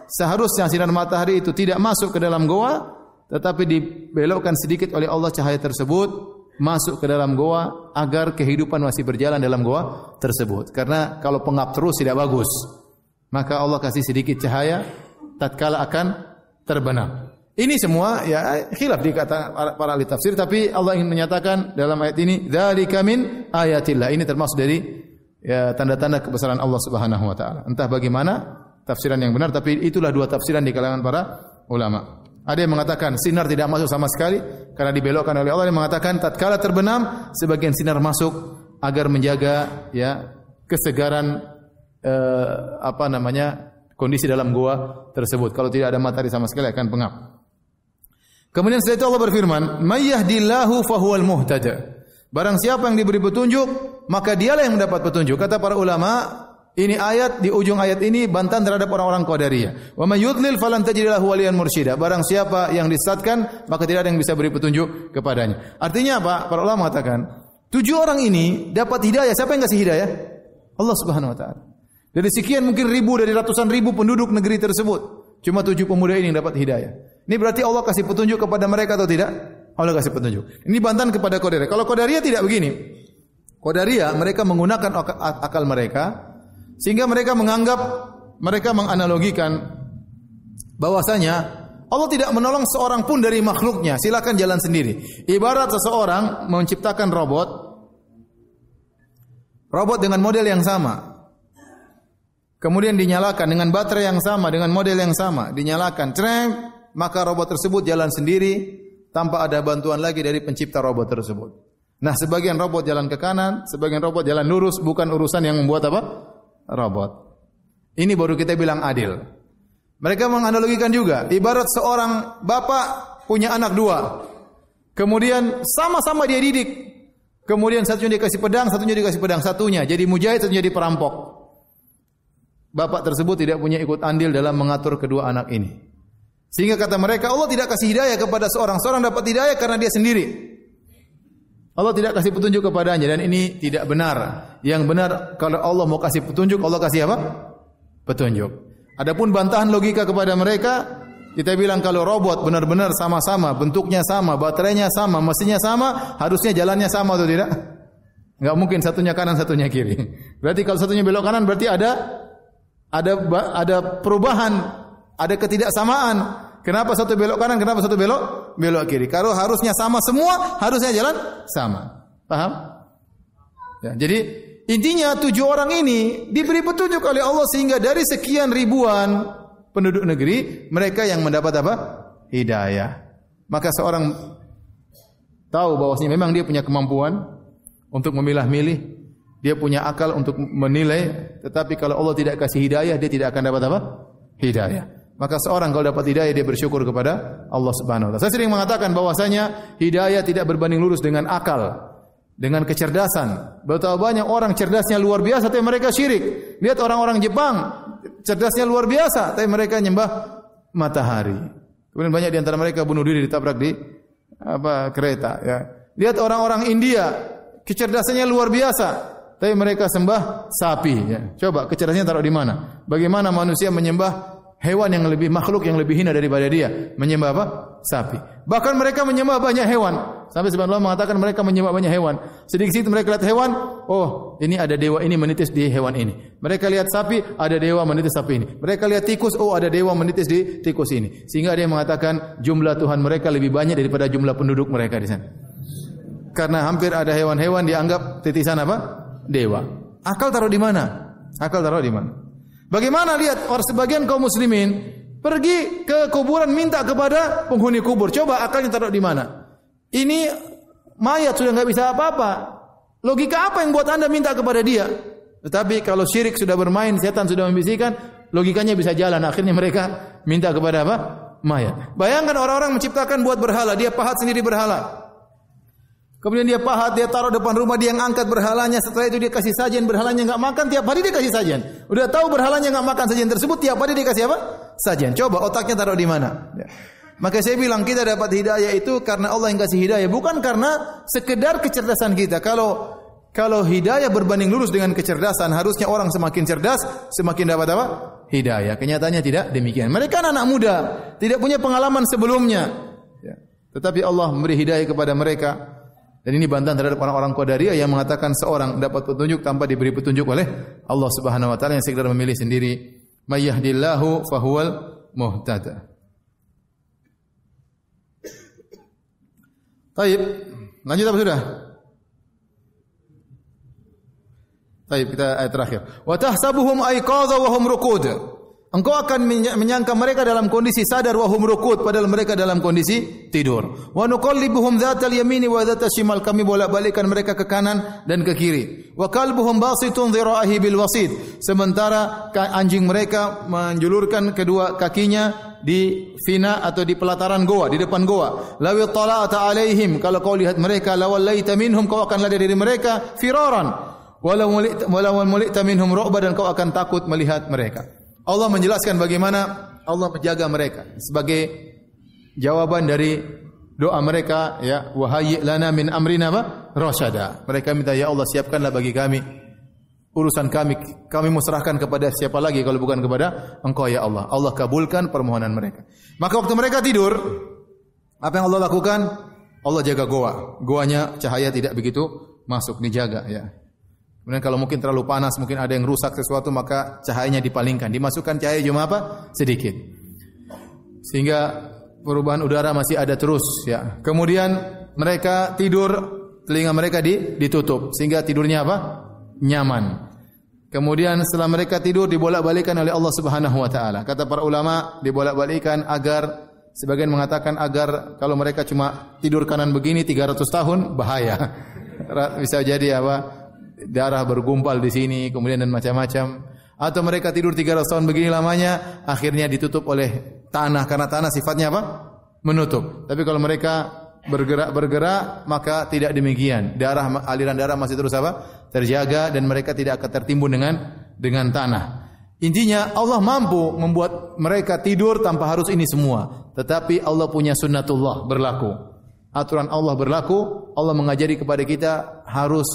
seharusnya sinar matahari itu tidak masuk ke dalam gua tetapi dibelokkan sedikit oleh Allah cahaya tersebut masuk ke dalam goa agar kehidupan masih berjalan dalam goa tersebut. Karena kalau pengap terus tidak bagus. Maka Allah kasih sedikit cahaya tatkala akan terbenam. Ini semua ya khilaf di kata para ahli tafsir tapi Allah ingin menyatakan dalam ayat ini dzalika min ayatillah. Ini termasuk dari ya tanda-tanda kebesaran Allah Subhanahu wa taala. Entah bagaimana tafsiran yang benar tapi itulah dua tafsiran di kalangan para ulama. Ada yang mengatakan sinar tidak masuk sama sekali karena dibelokkan oleh Allah yang mengatakan tatkala terbenam sebagian sinar masuk agar menjaga ya kesegaran eh, apa namanya kondisi dalam gua tersebut. Kalau tidak ada matahari sama sekali akan pengap. Kemudian setelah itu Allah berfirman, "Mayyahdillahu fahuwal muhtada." Barang siapa yang diberi petunjuk, maka dialah yang mendapat petunjuk. Kata para ulama, ini ayat di ujung ayat ini bantahan terhadap orang-orang Qadariyah. Wa may yudlil falan tajidalahu waliyan mursyida. Barang siapa yang disesatkan maka tidak ada yang bisa beri petunjuk kepadanya. Artinya apa? Para ulama mengatakan, tujuh orang ini dapat hidayah. Siapa yang kasih hidayah? Allah Subhanahu wa taala. Dari sekian mungkin ribu dari ratusan ribu penduduk negeri tersebut, cuma tujuh pemuda ini yang dapat hidayah. Ini berarti Allah kasih petunjuk kepada mereka atau tidak? Allah kasih petunjuk. Ini bantahan kepada Qadariyah. Kalau Qadariyah tidak begini. Qadariyah mereka menggunakan akal mereka, Sehingga mereka menganggap mereka menganalogikan bahwasanya Allah tidak menolong seorang pun dari makhluknya. Silakan jalan sendiri. Ibarat seseorang menciptakan robot, robot dengan model yang sama, kemudian dinyalakan dengan baterai yang sama, dengan model yang sama, dinyalakan, cereng, maka robot tersebut jalan sendiri tanpa ada bantuan lagi dari pencipta robot tersebut. Nah, sebagian robot jalan ke kanan, sebagian robot jalan lurus, bukan urusan yang membuat apa? robot. Ini baru kita bilang adil. Mereka menganalogikan juga. Ibarat seorang bapak punya anak dua. Kemudian sama-sama dia didik. Kemudian satunya kasih pedang, satunya kasih pedang. Satunya jadi mujahid, satunya jadi perampok. Bapak tersebut tidak punya ikut andil dalam mengatur kedua anak ini. Sehingga kata mereka, Allah tidak kasih hidayah kepada seorang. Seorang dapat hidayah karena dia sendiri. Allah tidak kasih petunjuk kepadanya dan ini tidak benar. Yang benar kalau Allah mau kasih petunjuk, Allah kasih apa? Petunjuk. Adapun bantahan logika kepada mereka, kita bilang kalau robot benar-benar sama-sama, bentuknya sama, baterainya sama, mesinnya sama, harusnya jalannya sama atau tidak? Enggak mungkin satunya kanan, satunya kiri. Berarti kalau satunya belok kanan berarti ada ada ada perubahan, ada ketidaksamaan. Kenapa satu belok kanan, kenapa satu belok belok kiri? Kalau harusnya sama semua, harusnya jalan sama. Paham? Ya, jadi intinya tujuh orang ini diberi petunjuk oleh Allah sehingga dari sekian ribuan penduduk negeri mereka yang mendapat apa? Hidayah. Maka seorang tahu bahwasanya memang dia punya kemampuan untuk memilah-milih, dia punya akal untuk menilai, tetapi kalau Allah tidak kasih hidayah, dia tidak akan dapat apa? Hidayah. Maka seorang kalau dapat hidayah dia bersyukur kepada Allah Subhanahu wa Saya sering mengatakan bahwasanya hidayah tidak berbanding lurus dengan akal, dengan kecerdasan. Betapa banyak orang cerdasnya luar biasa tapi mereka syirik. Lihat orang-orang Jepang cerdasnya luar biasa tapi mereka nyembah matahari. Kemudian banyak di antara mereka bunuh diri ditabrak di apa kereta ya. Lihat orang-orang India kecerdasannya luar biasa tapi mereka sembah sapi ya. Coba kecerdasannya taruh di mana? Bagaimana manusia menyembah hewan yang lebih makhluk yang lebih hina daripada dia menyembah apa? Sapi. Bahkan mereka menyembah banyak hewan. Sampai sebab Allah mengatakan mereka menyembah banyak hewan. Sedikit sedikit mereka lihat hewan, oh ini ada dewa ini menitis di hewan ini. Mereka lihat sapi, ada dewa menitis sapi ini. Mereka lihat tikus, oh ada dewa menitis di tikus ini. Sehingga dia mengatakan jumlah Tuhan mereka lebih banyak daripada jumlah penduduk mereka di sana. Karena hampir ada hewan-hewan dianggap titisan apa? Dewa. Akal taruh di mana? Akal taruh di mana? Bagaimana lihat orang sebagian kaum muslimin pergi ke kuburan minta kepada penghuni kubur. Coba akalnya taruh di mana? Ini mayat sudah nggak bisa apa-apa. Logika apa yang buat anda minta kepada dia? Tetapi kalau syirik sudah bermain, setan sudah membisikkan, logikanya bisa jalan. Akhirnya mereka minta kepada apa? Mayat. Bayangkan orang-orang menciptakan buat berhala, dia pahat sendiri berhala. Kemudian dia pahat, dia taruh depan rumah, dia yang angkat berhalanya. Setelah itu dia kasih sajian berhalanya enggak makan tiap hari dia kasih sajian. Udah tahu berhalanya enggak makan sajian tersebut tiap hari dia kasih apa? Sajian. Coba otaknya taruh di mana? Ya. Maka saya bilang kita dapat hidayah itu karena Allah yang kasih hidayah, bukan karena sekedar kecerdasan kita. Kalau kalau hidayah berbanding lurus dengan kecerdasan, harusnya orang semakin cerdas, semakin dapat apa? Hidayah. Kenyataannya tidak demikian. Mereka anak muda, tidak punya pengalaman sebelumnya. Ya. Tetapi Allah memberi hidayah kepada mereka. Dan ini bantahan terhadap orang-orang Qadariyah yang mengatakan seorang dapat petunjuk tanpa diberi petunjuk oleh Allah Subhanahu wa taala yang sekedar memilih sendiri. Mayyahdillahu fahuwal muhtada. Baik, lanjut apa sudah? Baik, kita ayat terakhir. Wa tahsabuhum aiqadha wa hum Engkau akan menyangka mereka dalam kondisi sadar wahum rukut padahal mereka dalam kondisi tidur. Wa nuqallibuhum dzatal yamini wa dzatal syimal kami bolak-balikkan mereka ke kanan dan ke kiri. Wa kalbuhum basitun dhira'ahi bil wasid. Sementara anjing mereka menjulurkan kedua kakinya di fina atau di pelataran goa di depan goa lawi tala'ata alaihim kalau kau lihat mereka lawallaita minhum kau akan lari dari mereka firaran walau mulita minhum ru'ba dan kau akan takut melihat mereka Allah menjelaskan bagaimana Allah menjaga mereka sebagai jawaban dari doa mereka ya Wahai lana min amrina ma rasyada. Mereka minta ya Allah siapkanlah bagi kami urusan kami kami muserahkan kepada siapa lagi kalau bukan kepada Engkau ya Allah. Allah kabulkan permohonan mereka. Maka waktu mereka tidur apa yang Allah lakukan? Allah jaga goa. Goanya cahaya tidak begitu masuk dijaga ya. Kemudian kalau mungkin terlalu panas, mungkin ada yang rusak sesuatu, maka cahayanya dipalingkan. Dimasukkan cahaya cuma apa? Sedikit. Sehingga perubahan udara masih ada terus. Ya. Kemudian mereka tidur, telinga mereka ditutup. Sehingga tidurnya apa? Nyaman. Kemudian setelah mereka tidur, dibolak-balikan oleh Allah Subhanahu Wa Taala. Kata para ulama, dibolak-balikan agar Sebagian mengatakan agar kalau mereka cuma tidur kanan begini 300 tahun bahaya. Bisa jadi apa? Ya, darah bergumpal di sini, kemudian dan macam-macam. Atau mereka tidur 300 tahun begini lamanya, akhirnya ditutup oleh tanah karena tanah sifatnya apa? Menutup. Tapi kalau mereka bergerak-bergerak maka tidak demikian. Darah aliran darah masih terus apa? terjaga dan mereka tidak akan tertimbun dengan dengan tanah. Intinya Allah mampu membuat mereka tidur tanpa harus ini semua. Tetapi Allah punya sunnatullah berlaku. Aturan Allah berlaku, Allah mengajari kepada kita harus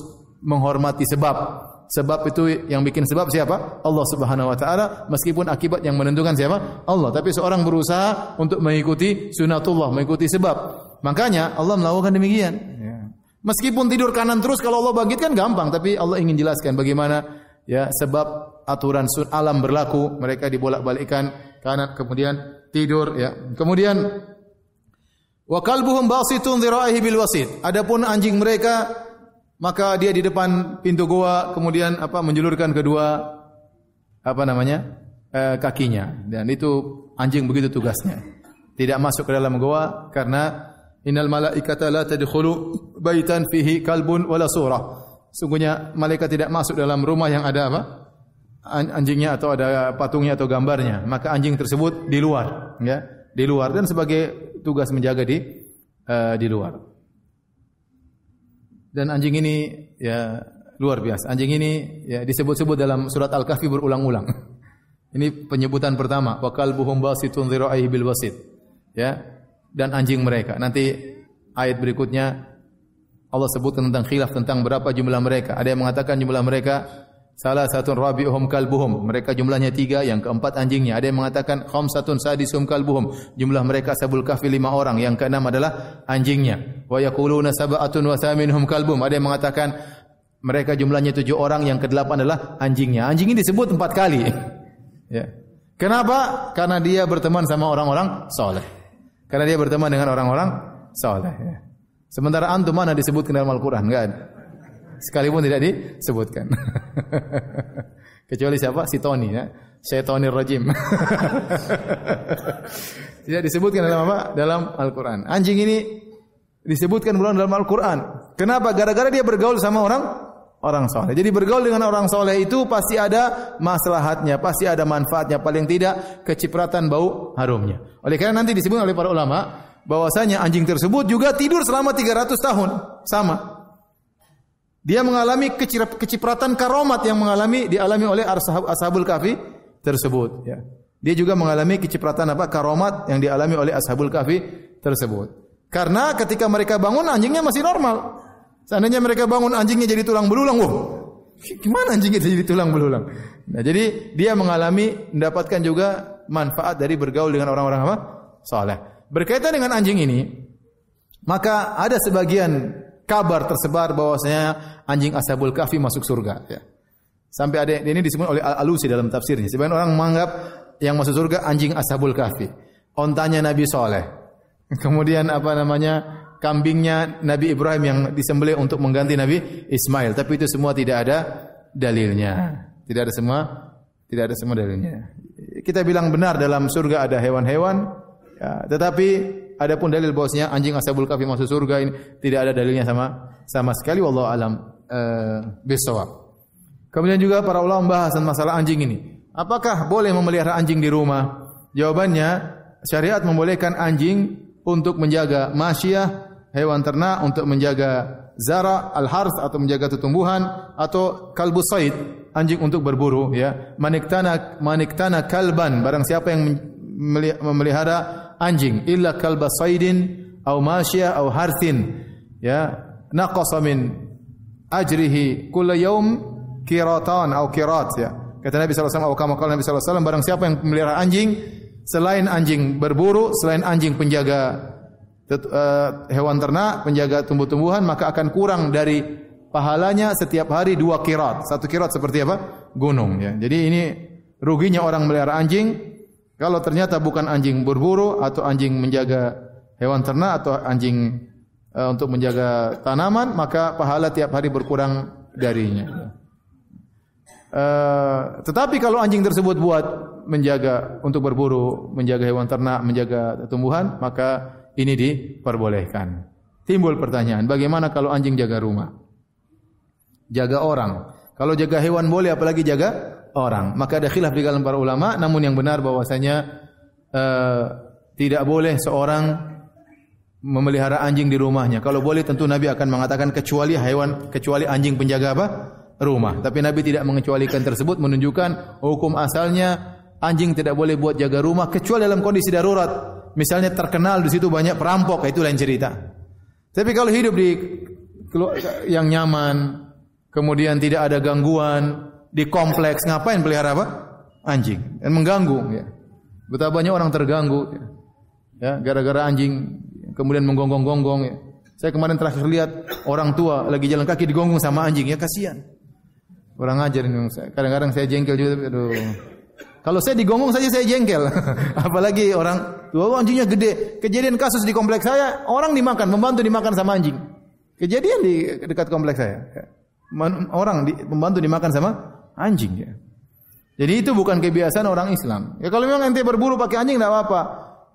menghormati sebab. Sebab itu yang bikin sebab siapa? Allah Subhanahu wa taala. Meskipun akibat yang menentukan siapa? Allah. Tapi seorang berusaha untuk mengikuti sunatullah, mengikuti sebab. Makanya Allah melakukan demikian. Ya. Meskipun tidur kanan terus kalau Allah bangkitkan gampang, tapi Allah ingin jelaskan bagaimana ya sebab aturan sun alam berlaku mereka dibolak-balikkan kanan kemudian tidur ya. Kemudian wa kalbuhum basitun dhira'ihi bil wasit. Adapun anjing mereka maka dia di depan pintu gua kemudian apa menjulurkan kedua apa namanya e, kakinya dan itu anjing begitu tugasnya tidak masuk ke dalam gua karena innal malaikata la tadkhulu baitan fihi kalbun wala surah sungguhnya malaikat tidak masuk dalam rumah yang ada apa anjingnya atau ada patungnya atau gambarnya maka anjing tersebut di luar ya di luar dan sebagai tugas menjaga di uh, di luar dan anjing ini ya luar biasa. Anjing ini ya disebut-sebut dalam surat Al-Kahfi berulang-ulang. Ini penyebutan pertama, wa kalbuhum basitun dhira'ih bil wasit. Ya. Dan anjing mereka. Nanti ayat berikutnya Allah sebutkan tentang khilaf tentang berapa jumlah mereka. Ada yang mengatakan jumlah mereka Salah satu rabi'uhum kalbuhum. Mereka jumlahnya tiga, yang keempat anjingnya. Ada yang mengatakan, Khom sadi sadisum kalbuhum. Jumlah mereka sabul kahfi lima orang. Yang keenam adalah anjingnya. Wa sabatun wasamin saminhum kalbuhum. Ada yang mengatakan, mereka jumlahnya tujuh orang. Yang kedelapan adalah anjingnya. Anjing ini disebut empat kali. ya. Kenapa? Karena dia berteman sama orang-orang soleh. Karena dia berteman dengan orang-orang soleh. Ya. Sementara antum mana disebut dalam Al-Quran? Tidak sekalipun tidak disebutkan. Kecuali siapa? Si Tony ya. saya Tony rajim. tidak disebutkan dalam apa? Dalam Al-Qur'an. Anjing ini disebutkan bukan dalam Al-Qur'an. Kenapa? Gara-gara dia bergaul sama orang orang soleh. Jadi bergaul dengan orang soleh itu pasti ada maslahatnya, pasti ada manfaatnya. Paling tidak kecipratan bau harumnya. Oleh karena nanti disebut oleh para ulama bahwasanya anjing tersebut juga tidur selama 300 tahun sama dia mengalami kecipratan karomat yang mengalami dialami oleh ashabul Kafi tersebut ya. Dia juga mengalami kecipratan apa karomat yang dialami oleh ashabul Kafi tersebut. Karena ketika mereka bangun anjingnya masih normal. Seandainya mereka bangun anjingnya jadi tulang belulang, wah. Gimana anjingnya jadi tulang belulang? Nah, jadi dia mengalami mendapatkan juga manfaat dari bergaul dengan orang-orang apa? Soalnya Berkaitan dengan anjing ini, maka ada sebagian kabar tersebar bahwasanya anjing ashabul kahfi masuk surga ya. Sampai ada ini disebut oleh Al-Alusi dalam tafsirnya. Sebagian orang menganggap yang masuk surga anjing ashabul kahfi. Ontanya Nabi Saleh. Kemudian apa namanya? kambingnya Nabi Ibrahim yang disembelih untuk mengganti Nabi Ismail. Tapi itu semua tidak ada dalilnya. Tidak ada semua tidak ada semua dalilnya. Ya. Kita bilang benar dalam surga ada hewan-hewan ya, tetapi adapun dalil bosnya anjing ashabul kahfi masuk surga ini tidak ada dalilnya sama sama sekali wallahu alam uh, eh, bisawab. Kemudian juga para ulama membahas masalah anjing ini. Apakah boleh memelihara anjing di rumah? Jawabannya syariat membolehkan anjing untuk menjaga masyiah hewan ternak untuk menjaga zara al harf atau menjaga tumbuhan atau kalbu said anjing untuk berburu ya maniktana maniktana kalban barang siapa yang memelihara anjing illa kalba saidin au mashia au harthin ya naqasa min ajrihi kull yawm kiratan au kirat ya kata Nabi SAW alaihi wasallam atau kama Nabi Sallallahu alaihi wasallam barang siapa yang memelihara anjing selain anjing berburu selain anjing penjaga uh, hewan ternak penjaga tumbuh-tumbuhan maka akan kurang dari pahalanya setiap hari dua kirat satu kirat seperti apa gunung ya jadi ini ruginya orang melihara anjing kalau ternyata bukan anjing berburu atau anjing menjaga hewan ternak atau anjing e, untuk menjaga tanaman, maka pahala tiap hari berkurang darinya. E, tetapi kalau anjing tersebut buat menjaga untuk berburu, menjaga hewan ternak, menjaga tumbuhan, maka ini diperbolehkan. Timbul pertanyaan, bagaimana kalau anjing jaga rumah? Jaga orang. Kalau jaga hewan boleh apalagi jaga orang. Maka ada khilaf di kalangan para ulama, namun yang benar bahwasanya uh, tidak boleh seorang memelihara anjing di rumahnya. Kalau boleh tentu Nabi akan mengatakan kecuali hewan kecuali anjing penjaga apa? rumah. Tapi Nabi tidak mengecualikan tersebut menunjukkan hukum asalnya anjing tidak boleh buat jaga rumah kecuali dalam kondisi darurat. Misalnya terkenal di situ banyak perampok, itu lain cerita. Tapi kalau hidup di yang nyaman, kemudian tidak ada gangguan, di kompleks ngapain pelihara apa? Anjing. Dan mengganggu ya. Betapa banyak orang terganggu ya. ya. gara-gara anjing kemudian menggonggong-gonggong ya. Saya kemarin terakhir lihat orang tua lagi jalan kaki digonggong sama anjing ya kasihan. Orang ajar ini Kadang-kadang saya jengkel juga aduh. Kalau saya digonggong saja saya jengkel. Apalagi orang tua oh, anjingnya gede. Kejadian kasus di kompleks saya orang dimakan, membantu dimakan sama anjing. Kejadian di dekat kompleks saya. Ya. Man, orang di, membantu dimakan sama anjing dia. Jadi itu bukan kebiasaan orang Islam. Ya kalau memang ente berburu pakai anjing enggak apa-apa.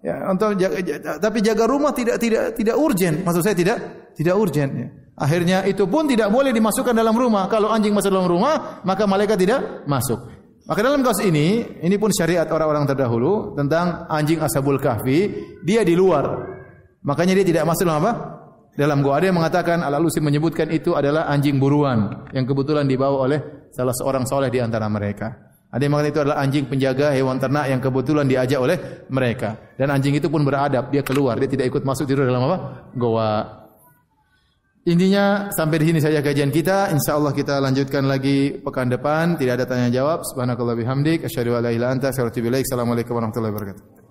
Ya, untuk jaga, jaga, tapi jaga rumah tidak tidak tidak urgent. Maksud saya tidak tidak urgent ya. Akhirnya itu pun tidak boleh dimasukkan dalam rumah. Kalau anjing masuk dalam rumah, maka malaikat tidak masuk. Maka dalam kasus ini, ini pun syariat orang-orang terdahulu tentang anjing Ashabul Kahfi, dia di luar. Makanya dia tidak masuk dalam apa? Dalam gua ada yang mengatakan Al-Alusi menyebutkan itu adalah anjing buruan yang kebetulan dibawa oleh salah seorang soleh di antara mereka. Ada yang mengatakan itu adalah anjing penjaga hewan ternak yang kebetulan diajak oleh mereka. Dan anjing itu pun beradab, dia keluar, dia tidak ikut masuk tidur dalam apa? Goa. Intinya sampai di sini saja kajian kita. InsyaAllah kita lanjutkan lagi pekan depan. Tidak ada tanya jawab. Subhanakallah bihamdik. Assalamualaikum warahmatullahi wabarakatuh.